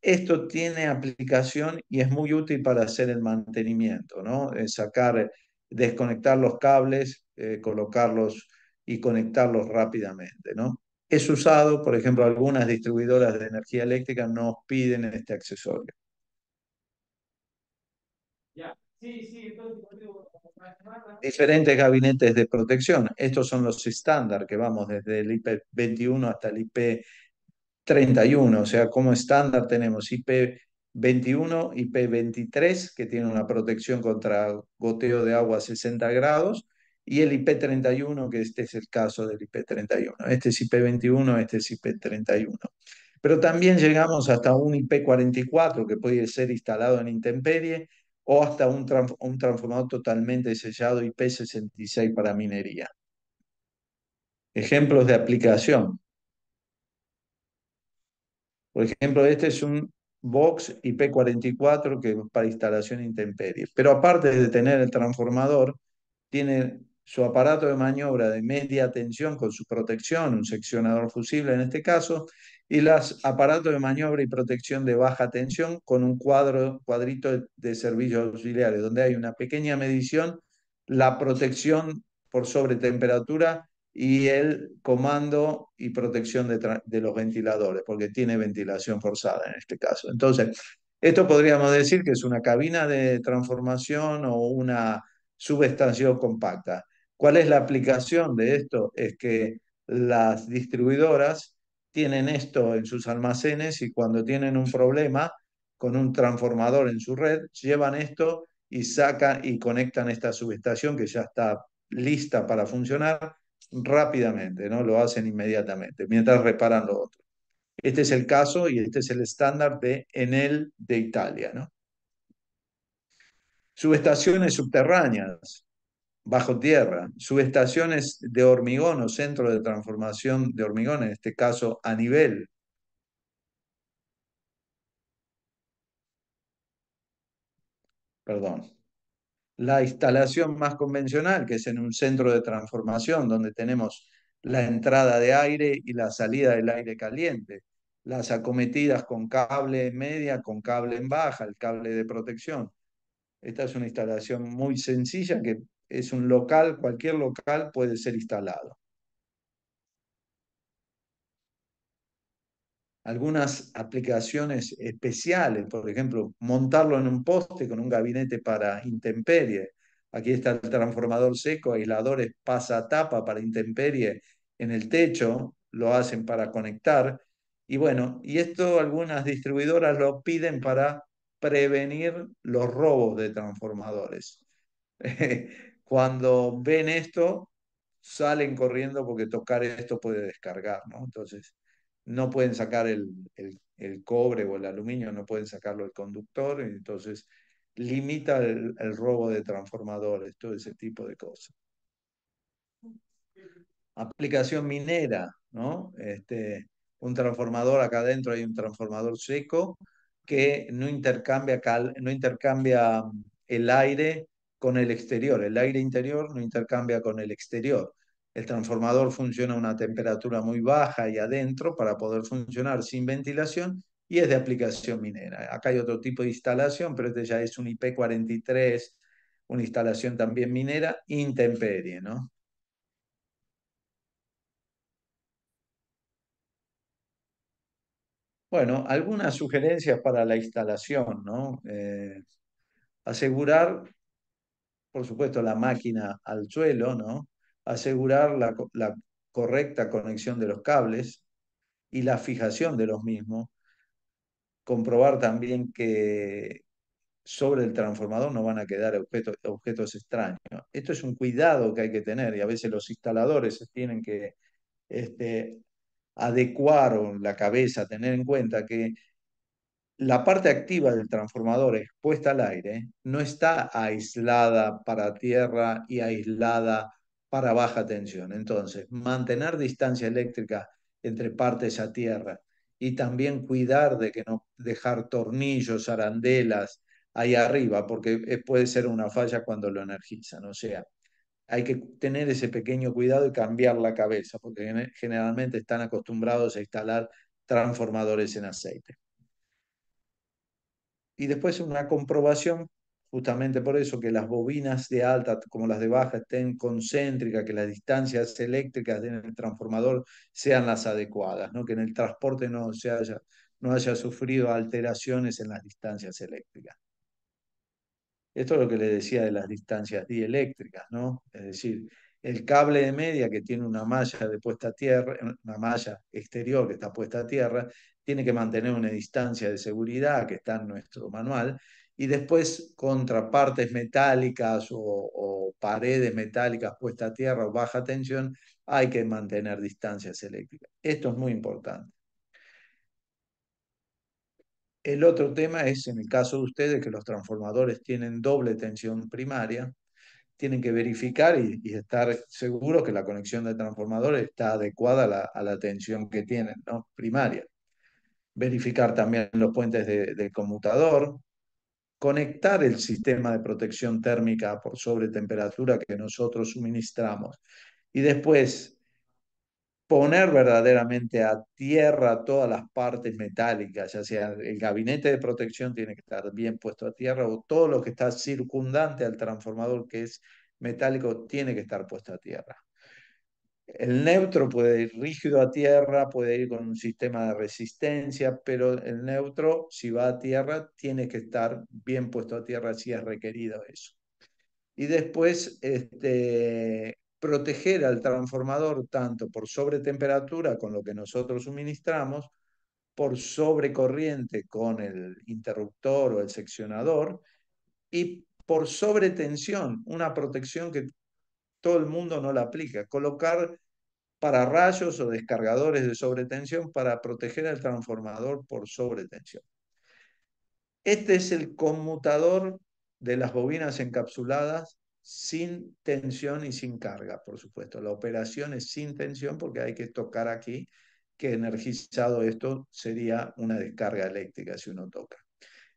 Esto tiene aplicación y es muy útil para hacer el mantenimiento, ¿no? Eh, sacar, desconectar los cables, eh, colocarlos y conectarlos rápidamente, ¿no? Es usado, por ejemplo, algunas distribuidoras de energía eléctrica nos piden este accesorio. Ya, sí, sí, entonces, diferentes gabinetes de protección. Estos son los estándar, que vamos desde el IP 21 hasta el IP 31. O sea, como estándar tenemos IP 21, IP 23, que tiene una protección contra goteo de agua a 60 grados, y el IP 31, que este es el caso del IP 31. Este es IP 21, este es IP 31. Pero también llegamos hasta un IP 44 que puede ser instalado en intemperie o hasta un, un transformador totalmente sellado IP66 para minería. Ejemplos de aplicación. Por ejemplo, este es un box IP44 que es para instalación intemperie. Pero aparte de tener el transformador, tiene su aparato de maniobra de media tensión con su protección, un seccionador fusible en este caso, y los aparatos de maniobra y protección de baja tensión con un cuadro, cuadrito de servicios auxiliares, donde hay una pequeña medición, la protección por sobretemperatura y el comando y protección de los ventiladores, porque tiene ventilación forzada en este caso. Entonces, esto podríamos decir que es una cabina de transformación o una subestación compacta. ¿Cuál es la aplicación de esto? Es que las distribuidoras tienen esto en sus almacenes y cuando tienen un problema con un transformador en su red, llevan esto y sacan y conectan esta subestación que ya está lista para funcionar rápidamente, ¿no? Lo hacen inmediatamente, mientras reparan lo otro. Este es el caso y este es el estándar de Enel de Italia, ¿no? Subestaciones subterráneas bajo tierra, subestaciones de hormigón o centro de transformación de hormigón, en este caso a nivel. Perdón. La instalación más convencional, que es en un centro de transformación, donde tenemos la entrada de aire y la salida del aire caliente, las acometidas con cable en media, con cable en baja, el cable de protección. Esta es una instalación muy sencilla que es un local, cualquier local puede ser instalado. Algunas aplicaciones especiales, por ejemplo, montarlo en un poste con un gabinete para intemperie. Aquí está el transformador seco, aisladores pasa tapa para intemperie en el techo, lo hacen para conectar. Y bueno, y esto algunas distribuidoras lo piden para prevenir los robos de transformadores. *laughs* Cuando ven esto, salen corriendo porque tocar esto puede descargar, ¿no? Entonces, no pueden sacar el, cobre o el aluminio, no pueden sacarlo el conductor, entonces limita el, robo de transformadores, todo ese tipo de cosas. Aplicación minera, ¿no? Este, un transformador, acá adentro hay un transformador seco que no intercambia, no intercambia mm, el aire con el exterior. El aire interior no intercambia con el exterior. El transformador funciona a una temperatura muy baja y adentro para poder funcionar sin ventilación y es de aplicación minera. Acá hay otro tipo de instalación, pero este ya es un IP43, una instalación también minera, intemperie, ¿no? Bueno, algunas sugerencias para la instalación, ¿no? Eh, asegurar por supuesto, la máquina al suelo, ¿no? asegurar la, correcta conexión de los cables y la fijación de los mismos, comprobar también que sobre el transformador no van a quedar objetos, objetos extraños. Esto es un cuidado que hay que tener y a veces los instaladores tienen que este, adecuar la cabeza, tener en cuenta que la parte activa del transformador expuesta al aire no está aislada para tierra y aislada para baja tensión. Entonces, mantener distancia eléctrica entre partes a tierra y también cuidar de que no dejar tornillos, arandelas ahí arriba, porque puede ser una falla cuando lo energizan. O sea, hay que tener ese pequeño cuidado y cambiar la cabeza, porque generalmente están acostumbrados a instalar transformadores en aceite y después una comprobación, justamente por eso, que las bobinas de alta como las de baja estén concéntricas, que las distancias eléctricas del transformador sean las adecuadas, ¿no? que en el transporte no, se haya, no haya sufrido alteraciones en las distancias eléctricas. Esto es lo que le decía de las distancias dieléctricas, ¿no? Es decir, el cable de media que tiene una malla de puesta a tierra, una malla exterior que está puesta a tierra, tiene que mantener una distancia de seguridad que está en nuestro manual, y después contra partes metálicas o, paredes metálicas puesta a tierra o baja tensión, hay que mantener distancias eléctricas. Esto es muy importante. El otro tema es, en el caso de ustedes, que los transformadores tienen doble tensión primaria, tienen que verificar y, estar seguros que la conexión de transformador está adecuada a la, a la tensión que tienen, ¿no? primaria verificar también los puentes de, del conmutador, conectar el sistema de protección térmica por sobre temperatura que nosotros suministramos y después poner verdaderamente a tierra todas las partes metálicas, ya sea el gabinete de protección tiene que estar bien puesto a tierra o todo lo que está circundante al transformador que es metálico tiene que estar puesto a tierra. El neutro puede ir rígido a tierra, puede ir con un sistema de resistencia, pero el neutro, si va a tierra, tiene que estar bien puesto a tierra si es requerido eso. Y después, este, proteger al transformador tanto por sobretemperatura con lo que nosotros suministramos, por sobrecorriente con el interruptor o el seccionador, y por sobretensión, una protección que todo el mundo no la aplica. Colocar para rayos o descargadores de sobretensión para proteger al transformador por sobretensión. Este es el conmutador de las bobinas encapsuladas sin tensión y sin carga, por supuesto. La operación es sin tensión porque hay que tocar aquí que energizado esto sería una descarga eléctrica si uno toca.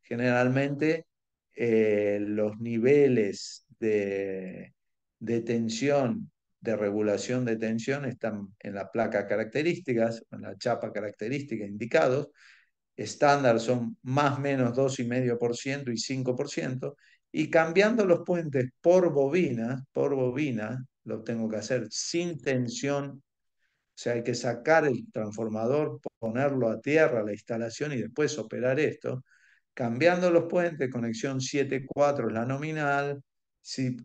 Generalmente eh, los niveles de, de tensión de regulación de tensión están en la placa características, en la chapa característica indicados. Estándar son más o menos 2,5% y 5%. Y cambiando los puentes por bobina, por bobina, lo tengo que hacer sin tensión. O sea, hay que sacar el transformador, ponerlo a tierra, la instalación y después operar esto. Cambiando los puentes, conexión 7.4 es la nominal, si,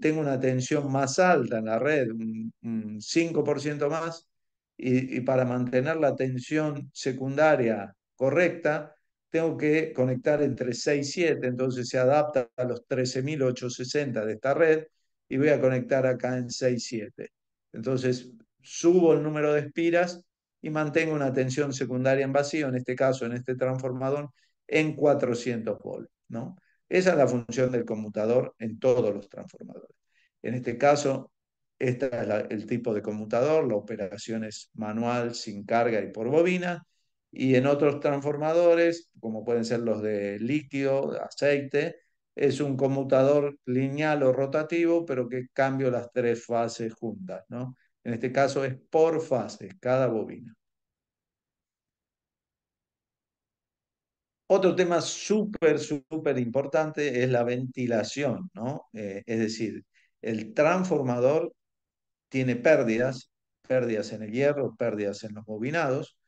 tengo una tensión más alta en la red, un, 5% más, y, para mantener la tensión secundaria correcta, tengo que conectar entre 6 y 7, entonces se adapta a los 13.860 de esta red y voy a conectar acá en 6 y 7. Entonces subo el número de espiras y mantengo una tensión secundaria en vacío, en este caso, en este transformador, en 400 volts. ¿no? Esa es la función del conmutador en todos los transformadores. En este caso, este es el tipo de conmutador, la operación es manual, sin carga y por bobina. Y en otros transformadores, como pueden ser los de líquido, aceite, es un conmutador lineal o rotativo, pero que cambia las tres fases juntas. ¿no? En este caso es por fase, cada bobina. Otro tema súper, súper importante es la ventilación, ¿no? Eh, es decir, el transformador tiene pérdidas, pérdidas en el hierro, pérdidas en los bobinados,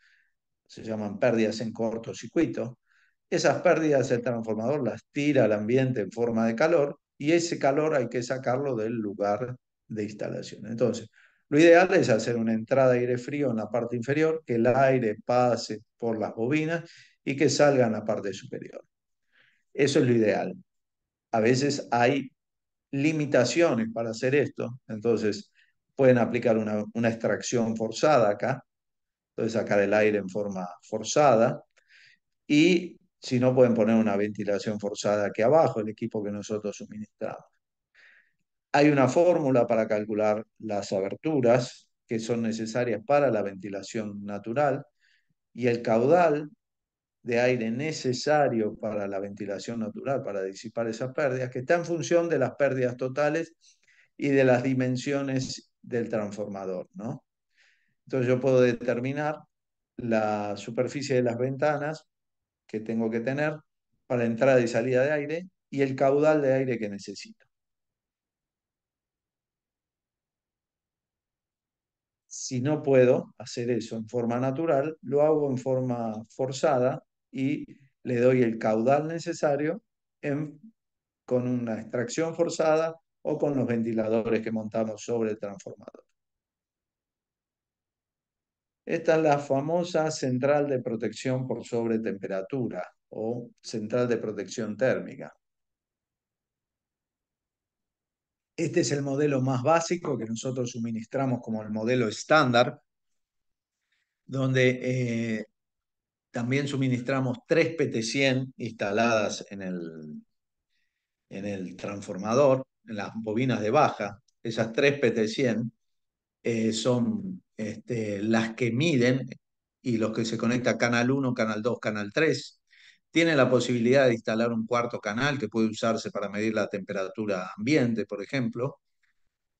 se llaman pérdidas en cortocircuito. Esas pérdidas el transformador las tira al ambiente en forma de calor y ese calor hay que sacarlo del lugar de instalación. Entonces, lo ideal es hacer una entrada de aire frío en la parte inferior, que el aire pase por las bobinas y que salgan a parte superior. Eso es lo ideal. A veces hay limitaciones para hacer esto, entonces pueden aplicar una, una extracción forzada acá, entonces sacar el aire en forma forzada y si no pueden poner una ventilación forzada aquí abajo, el equipo que nosotros suministramos. Hay una fórmula para calcular las aberturas que son necesarias para la ventilación natural y el caudal de aire necesario para la ventilación natural, para disipar esas pérdidas, que está en función de las pérdidas totales y de las dimensiones del transformador. ¿no? Entonces yo puedo determinar la superficie de las ventanas que tengo que tener para entrada y salida de aire y el caudal de aire que necesito. Si no puedo hacer eso en forma natural, lo hago en forma forzada y le doy el caudal necesario con una extracción forzada o con los ventiladores que montamos sobre el transformador. Esta es la famosa central de protección por sobretemperatura o central de protección térmica. Este es el modelo más básico que nosotros suministramos como el modelo estándar, donde eh, también suministramos tres PT100 instaladas en el, en el transformador, en las bobinas de baja. Esas tres PT100 eh, son este, las que miden y los que se conecta canal 1, canal 2, canal 3. Tiene la posibilidad de instalar un cuarto canal que puede usarse para medir la temperatura ambiente, por ejemplo.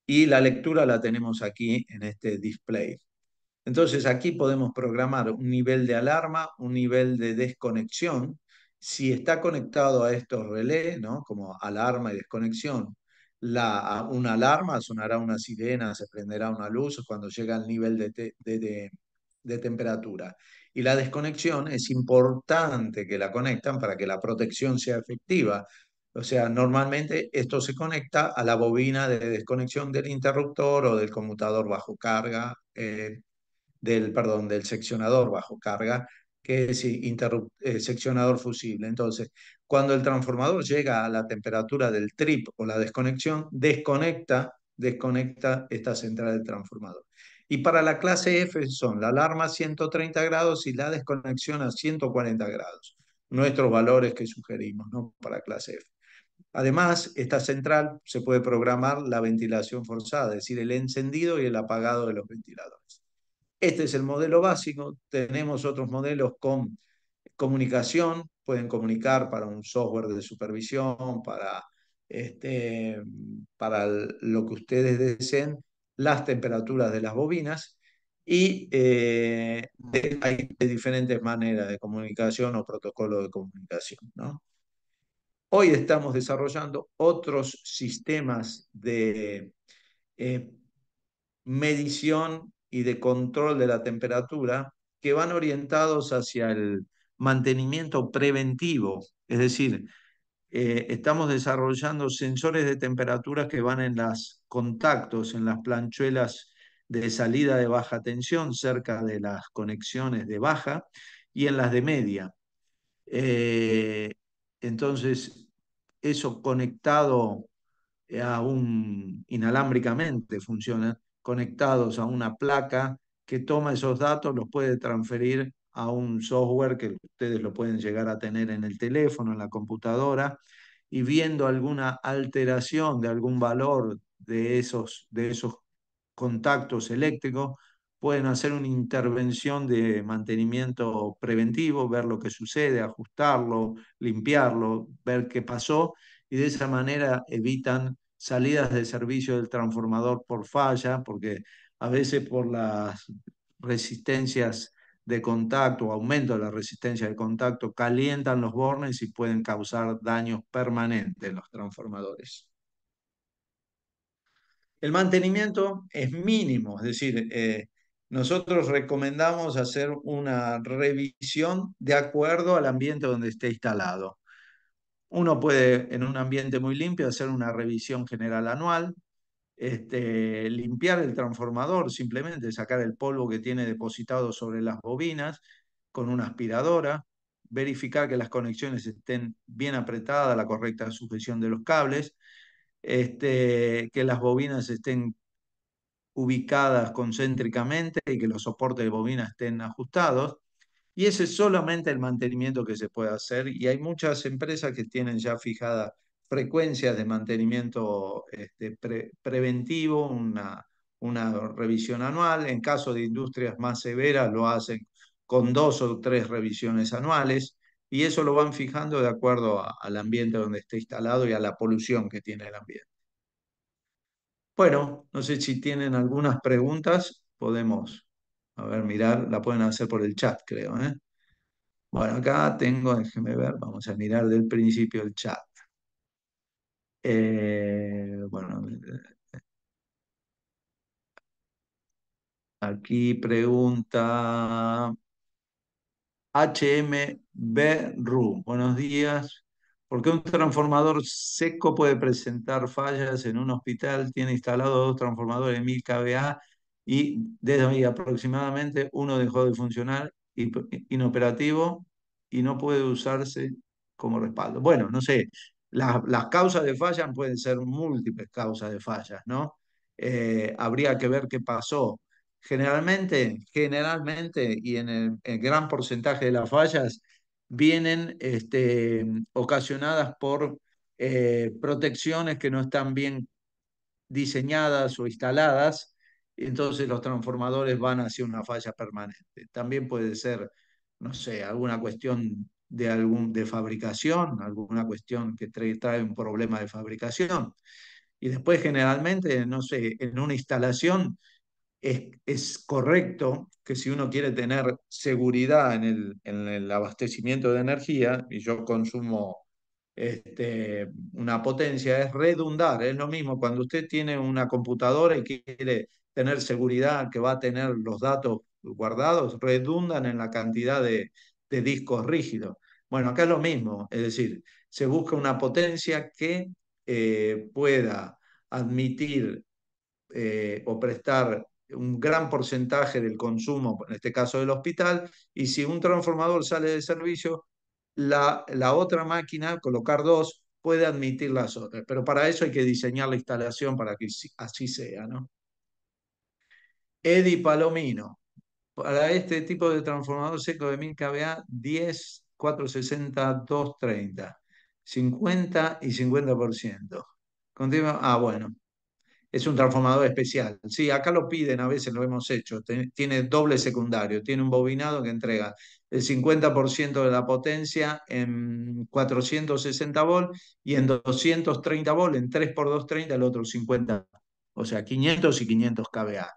Y la lectura la tenemos aquí en este display. Entonces aquí podemos programar un nivel de alarma, un nivel de desconexión. Si está conectado a estos relés, ¿no? como alarma y desconexión, la, una alarma, sonará una sirena, se prenderá una luz cuando llega al nivel de, temperatura. Y la desconexión es importante que la conectan para que la protección sea efectiva, o sea, normalmente esto se conecta a la bobina de desconexión del interruptor o del conmutador bajo carga, eh, del, perdón, del seccionador bajo carga, que es el eh, seccionador fusible. Entonces, cuando el transformador llega a la temperatura del trip o la desconexión, desconecta, desconecta esta central del transformador. Y para la clase F son la alarma a 130 grados y la desconexión a 140 grados, nuestros valores que sugerimos ¿no? para clase F. Además, esta central se puede programar la ventilación forzada, es decir, el encendido y el apagado de los ventiladores. Este es el modelo básico. Tenemos otros modelos con comunicación. Pueden comunicar para un software de supervisión, para, este, para lo que ustedes deseen, las temperaturas de las bobinas. Y eh, hay diferentes maneras de comunicación o protocolo de comunicación. Hoy estamos desarrollando otros sistemas de eh, medición y de control de la temperatura que van orientados hacia el mantenimiento preventivo, es decir, eh, estamos desarrollando sensores de temperatura que van en los contactos, en las planchuelas de salida de baja tensión, cerca de las conexiones de baja y en las de media. Eh, entonces, eso conectado a un, inalámbricamente funciona, conectados a una placa que toma esos datos, los puede transferir a un software que ustedes lo pueden llegar a tener en el teléfono, en la computadora, y viendo alguna alteración de algún valor de esos, de esos contactos eléctricos, pueden hacer una intervención de mantenimiento preventivo, ver lo que sucede, ajustarlo, limpiarlo, ver qué pasó, y de esa manera evitan salidas de servicio del transformador por falla, porque a veces por las resistencias de contacto, aumento de la resistencia de contacto, calientan los bornes y pueden causar daños permanentes en los transformadores. El mantenimiento es mínimo, es decir, eh, nosotros recomendamos hacer una revisión de acuerdo al ambiente donde esté instalado. Uno puede, en un ambiente muy limpio, hacer una revisión general anual, este, limpiar el transformador, simplemente sacar el polvo que tiene depositado sobre las bobinas con una aspiradora, verificar que las conexiones estén bien apretadas, la correcta sujeción de los cables, este, que las bobinas estén ubicadas concéntricamente y que los soportes de bobina estén ajustados. Y ese es solamente el mantenimiento que se puede hacer. Y hay muchas empresas que tienen ya fijadas frecuencias de mantenimiento este, preventivo, una, una revisión anual. En caso de industrias más severas lo hacen con dos o tres revisiones anuales y eso lo van fijando de acuerdo al ambiente donde esté instalado y a la polución que tiene el ambiente. Bueno, no sé si tienen algunas preguntas, podemos. A ver, mirar, la pueden hacer por el chat, creo. ¿eh? Bueno, acá tengo, déjenme ver, vamos a mirar del principio el chat. Eh, bueno, eh, aquí pregunta HMBRU. Buenos días. ¿Por qué un transformador seco puede presentar fallas en un hospital? Tiene instalados dos transformadores 1000 kVA y desde ahí aproximadamente uno dejó de funcionar inoperativo y no puede usarse como respaldo. Bueno, no sé, las, causas de fallas pueden ser múltiples causas de fallas, ¿no? Eh, habría que ver qué pasó. Generalmente, generalmente y en el, gran porcentaje de las fallas vienen este, ocasionadas por eh, protecciones que no están bien diseñadas o instaladas entonces los transformadores van hacia una falla permanente. También puede ser, no sé, alguna cuestión de, algún, de fabricación, alguna cuestión que trae, un problema de fabricación. Y después generalmente, no sé, en una instalación es, es correcto que si uno quiere tener seguridad en el, en el abastecimiento de energía, y yo consumo este, una potencia, es redundar. Es lo mismo cuando usted tiene una computadora y quiere tener seguridad, que va a tener los datos guardados, redundan en la cantidad de, discos rígidos. Bueno, acá es lo mismo, es decir, se busca una potencia que eh, pueda admitir eh, o prestar un gran porcentaje del consumo, en este caso del hospital, y si un transformador sale de servicio, la, la otra máquina, colocar dos, puede admitir las otras. Pero para eso hay que diseñar la instalación para que así sea, ¿no? Eddie Palomino. Para este tipo de transformador seco de 1000 kVA, 10, 460, 230. 50 y 50%. Continua. Ah, bueno. Es un transformador especial. Sí, acá lo piden, a veces lo hemos hecho. Tiene doble secundario, tiene un bobinado que entrega el 50% de la potencia en 460 volt y en 230 volt, en 3x230 el otro 50. O sea, 500 y 500 kVA.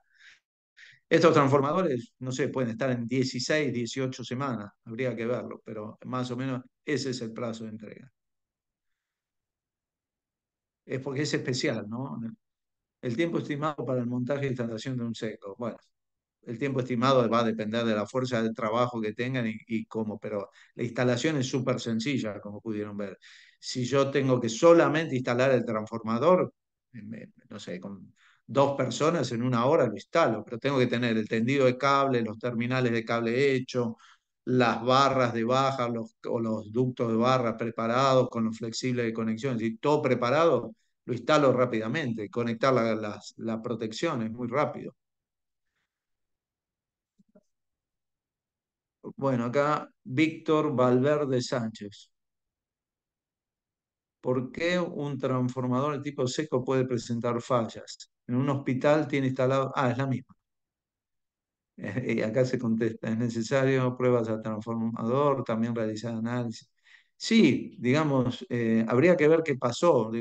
Estos transformadores, no sé, pueden estar en 16, 18 semanas, habría que verlo, pero más o menos ese es el plazo de entrega. Es porque es especial, ¿no? El tiempo estimado para el montaje e instalación de un seco. Bueno, el tiempo estimado va a depender de la fuerza de trabajo que tengan y, y cómo, pero la instalación es súper sencilla, como pudieron ver. Si yo tengo que solamente instalar el transformador, no sé, con dos personas en una hora lo instalo, pero tengo que tener el tendido de cable, los terminales de cable hecho, las barras de baja o los ductos de barra preparados con los flexibles de conexión, es todo preparado, lo instalo rápidamente, conectar las las la protección es muy rápido. Bueno, acá Víctor Valverde Sánchez. ¿Por qué un transformador de tipo seco puede presentar fallas? En un hospital tiene instalado... Ah, es la misma. *laughs* Y acá se contesta, ¿es necesario pruebas al transformador? También realizar análisis. Sí, digamos, eh, habría que ver qué pasó.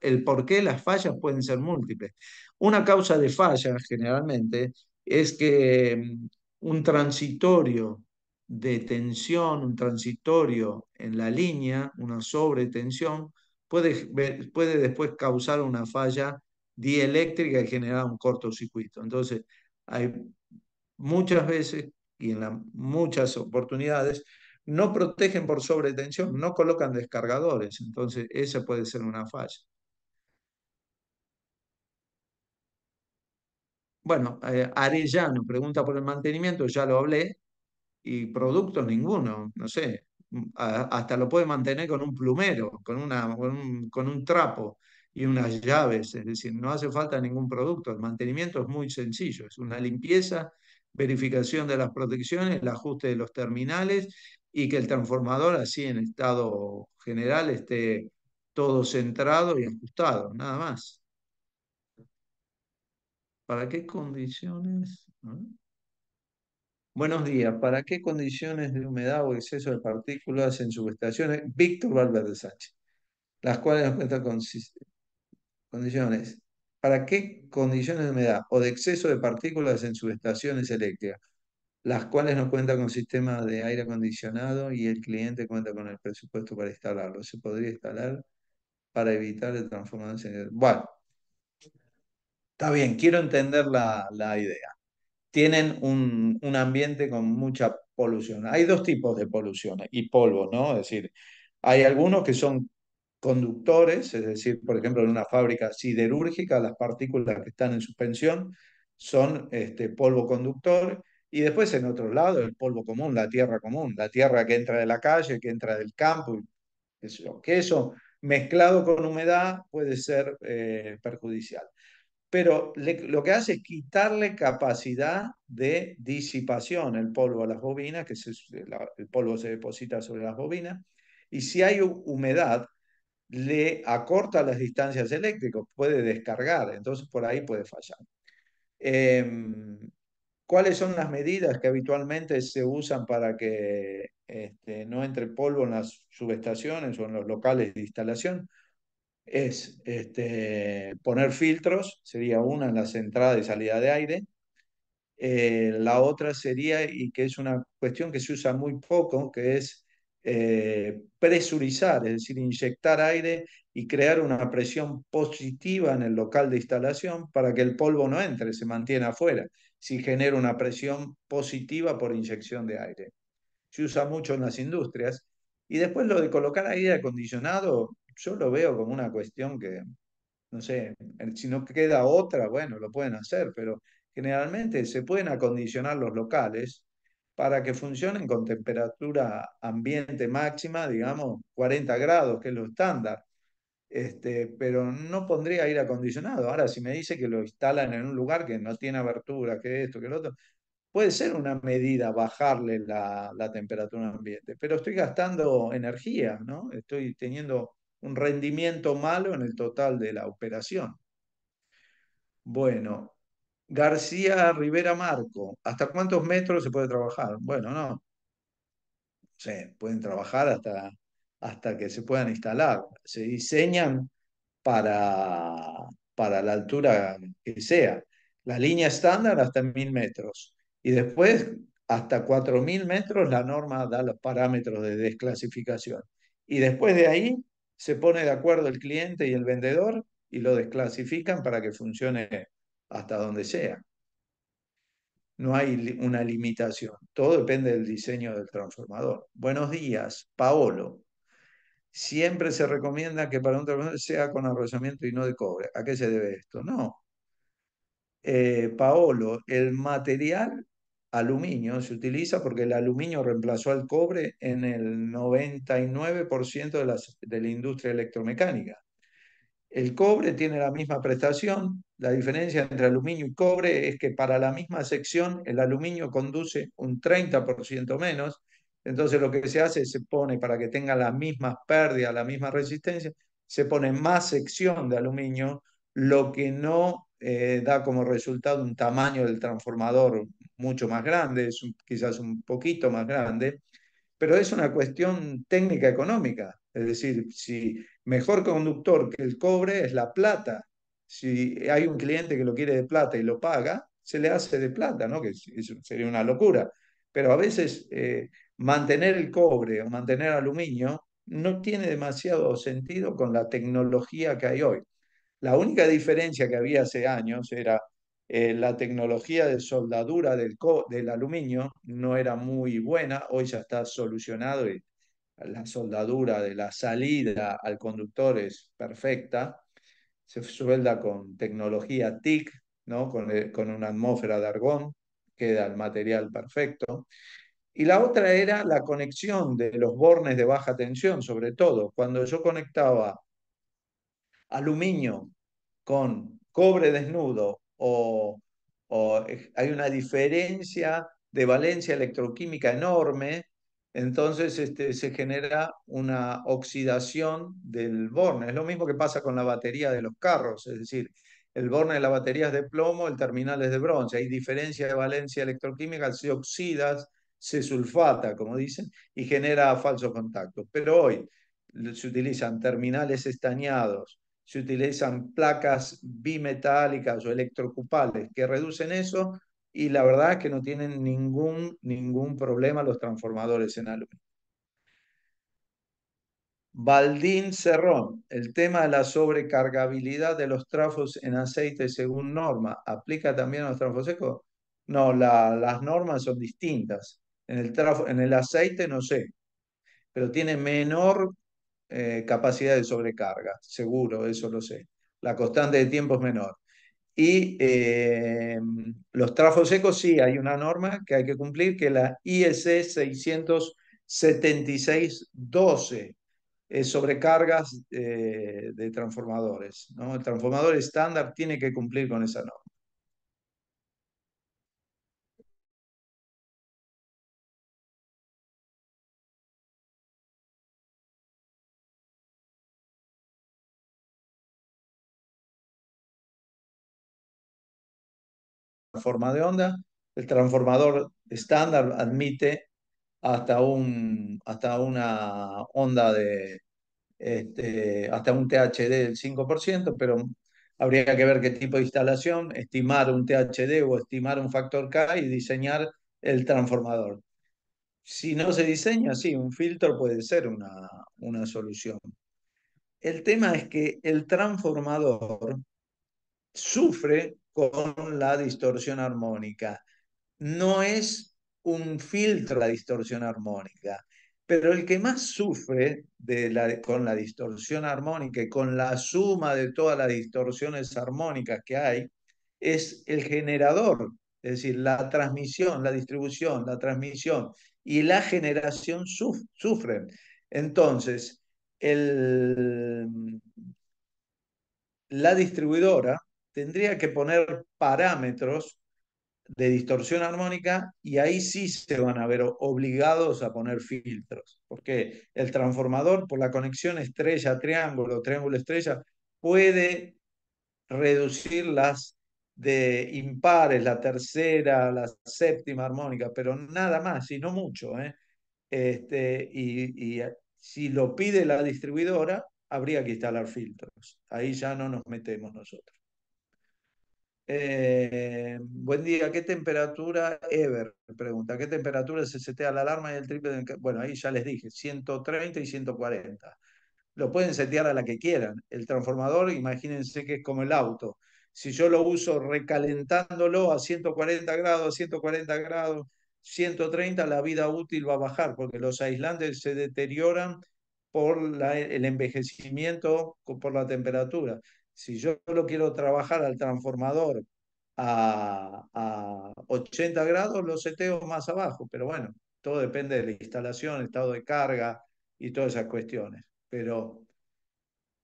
El por qué las fallas pueden ser múltiples. Una causa de fallas, generalmente, es que mm, un transitorio de tensión, un transitorio en la línea, una sobretensión, puede, puede después causar una falla dieléctrica y generar un cortocircuito. Entonces, hay muchas veces y en muchas oportunidades no protegen por sobretensión, no colocan descargadores. Entonces, esa puede ser una falla. Bueno, eh, Arellano pregunta por el mantenimiento, ya lo hablé, y producto ninguno, no sé, hasta lo puede mantener con un plumero, con, una, con un, trapo y unas llaves, es decir, no hace falta ningún producto, el mantenimiento es muy sencillo, es una limpieza, verificación de las protecciones, el ajuste de los terminales y que el transformador así en estado general esté todo centrado y ajustado, nada más. ¿Para qué condiciones? ¿Ah? Buenos días. ¿Para qué condiciones de humedad o exceso de partículas en subestaciones? Víctor Valverde Sánchez. Las cuales nos cuentan con condiciones. ¿Para qué condiciones de humedad o de exceso de partículas en subestaciones eléctricas? Las cuales no cuentan con sistema de aire acondicionado y el cliente cuenta con el presupuesto para instalarlo. Se podría instalar para evitar el transformador? Bueno, está bien, quiero entender la, la idea tienen un, un, ambiente con mucha polución. Hay dos tipos de polución y polvo, ¿no? Es decir, hay algunos que son conductores, es decir, por ejemplo, en una fábrica siderúrgica, las partículas que están en suspensión son este, polvo conductor, y después en otro lado el polvo común, la tierra común, la tierra que entra de la calle, que entra del campo, eso, que eso mezclado con humedad puede ser eh, perjudicial pero lo que hace es quitarle capacidad de disipación el polvo a las bobinas, que el polvo se deposita sobre las bobinas, y si hay humedad, le acorta las distancias eléctricas, puede descargar, entonces por ahí puede fallar. Em, ¿Cuáles son las medidas que habitualmente se usan para que este, no entre polvo en las subestaciones o en los locales de instalación? es este, poner filtros, sería una en las entradas y salidas de aire. Eh, la otra sería, y que es una cuestión que se usa muy poco, que es eh, presurizar, es decir, inyectar aire y crear una presión positiva en el local de instalación para que el polvo no entre, se mantiene afuera, si genera una presión positiva por inyección de aire. Se usa mucho en las industrias. Y después lo de colocar aire acondicionado, yo lo veo como una cuestión que, no sé, si no queda otra, bueno, lo pueden hacer, pero generalmente se pueden acondicionar los locales para que funcionen con temperatura ambiente máxima, digamos 40 grados, que es lo estándar. Este, pero no pondría ir acondicionado. Ahora, si me dice que lo instalan en un lugar que no tiene abertura, que esto, que lo otro, puede ser una medida bajarle la, la temperatura ambiente, pero estoy gastando energía, ¿no? Estoy teniendo un rendimiento malo en el total de la operación. Bueno, García Rivera Marco, ¿hasta cuántos metros se puede trabajar? Bueno, no. Se pueden trabajar hasta, hasta que se puedan instalar. Se diseñan para, para la altura que sea. La línea estándar hasta mil metros. Y después, hasta 4000 metros, la norma da los parámetros de desclasificación. Y después de ahí, se pone de acuerdo el cliente y el vendedor y lo desclasifican para que funcione hasta donde sea. No hay una limitación. Todo depende del diseño del transformador. Buenos días, Paolo. Siempre se recomienda que para un transformador sea con arrozamiento y no de cobre. ¿A qué se debe esto? No. Eh, Paolo, el material aluminio se utiliza porque el aluminio reemplazó al cobre en el 99% de, las, de la industria electromecánica. El cobre tiene la misma prestación, la diferencia entre aluminio y cobre es que para la misma sección el aluminio conduce un 30% menos, entonces lo que se hace es se pone para que tenga las mismas pérdidas, la misma resistencia, se pone más sección de aluminio, lo que no eh, da como resultado un tamaño del transformador, mucho más grande, quizás un poquito más grande, pero es una cuestión técnica económica. Es decir, si mejor conductor que el cobre es la plata, si hay un cliente que lo quiere de plata y lo paga, se le hace de plata, ¿no? que sería una locura. Pero a veces eh, mantener el cobre o mantener aluminio no tiene demasiado sentido con la tecnología que hay hoy. La única diferencia que había hace años era eh, la tecnología de soldadura del, del aluminio no era muy buena, hoy ya está solucionado y la soldadura de la salida al conductor es perfecta, se suelda con tecnología TIC, ¿no? con, eh, con una atmósfera de argón, queda el material perfecto. Y la otra era la conexión de los bornes de baja tensión, sobre todo cuando yo conectaba aluminio con cobre desnudo o, hay una diferencia de valencia electroquímica enorme, entonces este, se genera una oxidación del borne. Es lo mismo que pasa con la batería de los carros, es decir, el borne de la batería es de plomo, el terminal es de bronce. Hay diferencia de valencia electroquímica, se oxida, se sulfata, como dicen, y genera falso contactos. Pero hoy se utilizan terminales estañados, se utilizan placas bimetálicas o electrocupales que reducen eso y la verdad es que no tienen ningún, ningún problema los transformadores en aluminio. Baldín Cerrón, el tema de la sobrecargabilidad de los trafos en aceite según norma, ¿aplica también a los trafos secos? No, las normas son distintas. En el, en el aceite no sé, pero tiene menor eh, capacidad de sobrecarga, seguro, eso lo sé. La constante de tiempo es menor. Y eh, los trafos secos, sí, hay una norma que hay que cumplir, que es la IEC 676-12, sobrecargas eh, de transformadores. ¿no? El transformador estándar tiene que cumplir con esa norma. forma de onda. El transformador estándar admite hasta, un, hasta una onda de este, hasta un THD del 5%, pero habría que ver qué tipo de instalación, estimar un THD o estimar un factor K y diseñar el transformador. Si no se diseña, sí, un filtro puede ser una, una solución. El tema es que el transformador sufre con la distorsión armónica. No es un filtro la distorsión armónica, pero el que más sufre de con la distorsión armónica y con la suma de todas las distorsiones armónicas que hay es el generador, es decir, la transmisión, la distribución, la transmisión y la generación sufren. Entonces, la distribuidora tendría que poner parámetros de distorsión armónica y ahí sí se van a ver obligados a poner filtros, porque el transformador por la conexión estrella-triángulo, triángulo-estrella, puede reducir las de impares, la tercera, la séptima armónica, pero nada más sino mucho. ¿eh? Este, y si lo pide la distribuidora, habría que instalar filtros. Ahí ya no nos metemos nosotros. Eh, buen día, ¿qué temperatura, Ever? Pregunta, ¿qué temperatura se setea la alarma y el triple? Bueno, ahí ya les dije, 130 y 140. Lo pueden setear a la que quieran. El transformador, imagínense que es como el auto. Si yo lo uso recalentándolo a 140 grados, a 140 grados, 130, la vida útil va a bajar porque los aislantes se deterioran por el envejecimiento, por la temperatura. Si yo solo quiero trabajar al transformador a, 80 grados, lo seteo más abajo, pero bueno, todo depende de la instalación, estado de carga y todas esas cuestiones. Pero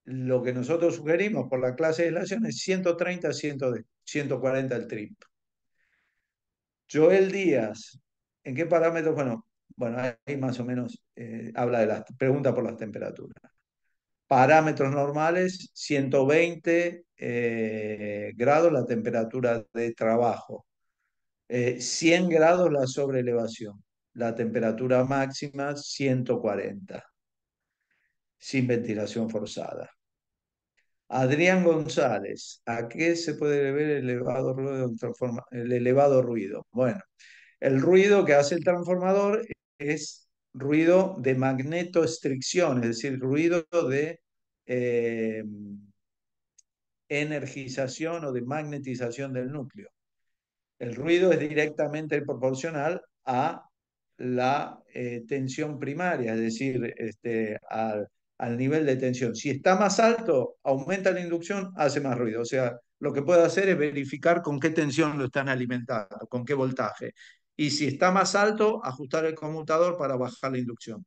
lo que nosotros sugerimos por la clase de aislación es 130 140 el trip. Joel Díaz, ¿en qué parámetros? Bueno, bueno ahí más o menos eh, habla de las pregunta por las temperaturas parámetros normales, 120 eh, grados la temperatura de trabajo, 100 eh, grados la sobreelevación, la temperatura máxima 140, sin ventilación forzada. Adrián González, ¿a qué se puede ver el elevado ruido? El elevado ruido? Bueno, el ruido que hace el transformador es ruido de magnetoestricción, es decir, ruido de Em, energización o de magnetización del núcleo. El ruido es directamente proporcional a la eh, tensión primaria, es decir, este, al, al nivel de tensión. Si está más alto, aumenta la inducción, hace más ruido. O sea, lo que puede hacer es verificar con qué tensión lo están alimentando, con qué voltaje. Y si está más alto, ajustar el conmutador para bajar la inducción.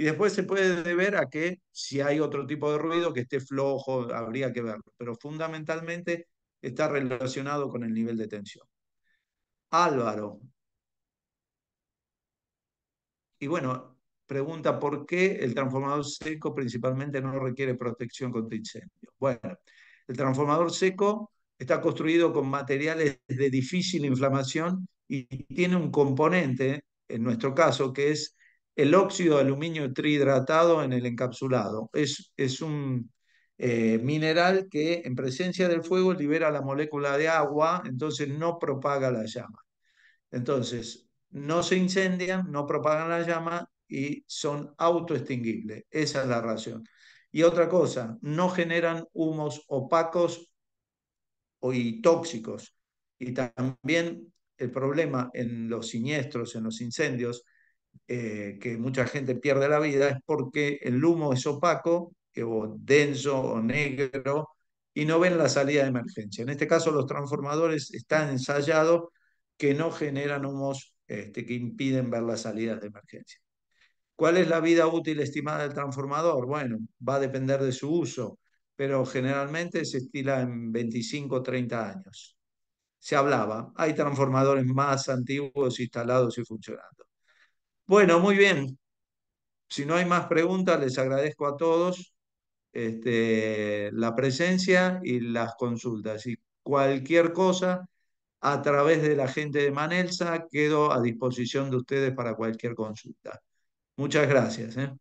Y después se puede ver a que si hay otro tipo de ruido que esté flojo, habría que verlo. Pero fundamentalmente está relacionado con el nivel de tensión. Álvaro. Y bueno, pregunta por qué el transformador seco principalmente no requiere protección contra incendios. Bueno, el transformador seco está construido con materiales de difícil inflamación y tiene un componente, en nuestro caso, que es el óxido de aluminio trihidratado en el encapsulado. Es, un eh, mineral que en presencia del fuego libera la molécula de agua, entonces no propaga la llama. Entonces, no se incendian, no propagan la llama y son autoextinguibles. Esa es la razón. Y otra cosa, no generan humos opacos o tóxicos. Y también el problema en los siniestros, en los incendios, eh, que mucha gente pierde la vida es porque el humo es opaco o denso o negro y no ven la salida de emergencia. En este caso los transformadores están ensayados que no generan humos este, que impiden ver las salidas de emergencia. ¿Cuál es la vida útil estimada del transformador? Bueno, va a depender de su uso, pero generalmente se estila en 25 o 30 años. Se hablaba, hay transformadores más antiguos instalados y funcionando. Bueno, muy bien. Si no hay más preguntas, les agradezco a todos este, la presencia y las consultas. Y cualquier cosa, a través de la gente de Manelsa, quedo a disposición de ustedes para cualquier consulta. Muchas gracias. ¿eh?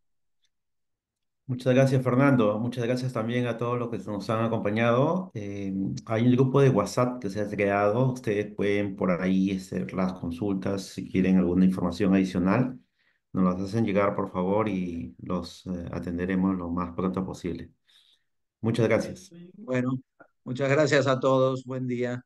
Muchas gracias, Fernando. Muchas gracias también a todos los que nos han acompañado. Eh, hay un grupo de WhatsApp que se ha creado. Ustedes pueden por ahí hacer las consultas si quieren alguna información adicional. Nos las hacen llegar, por favor, y los eh, atenderemos lo más pronto posible. Muchas gracias. Bueno, muchas gracias a todos. Buen día.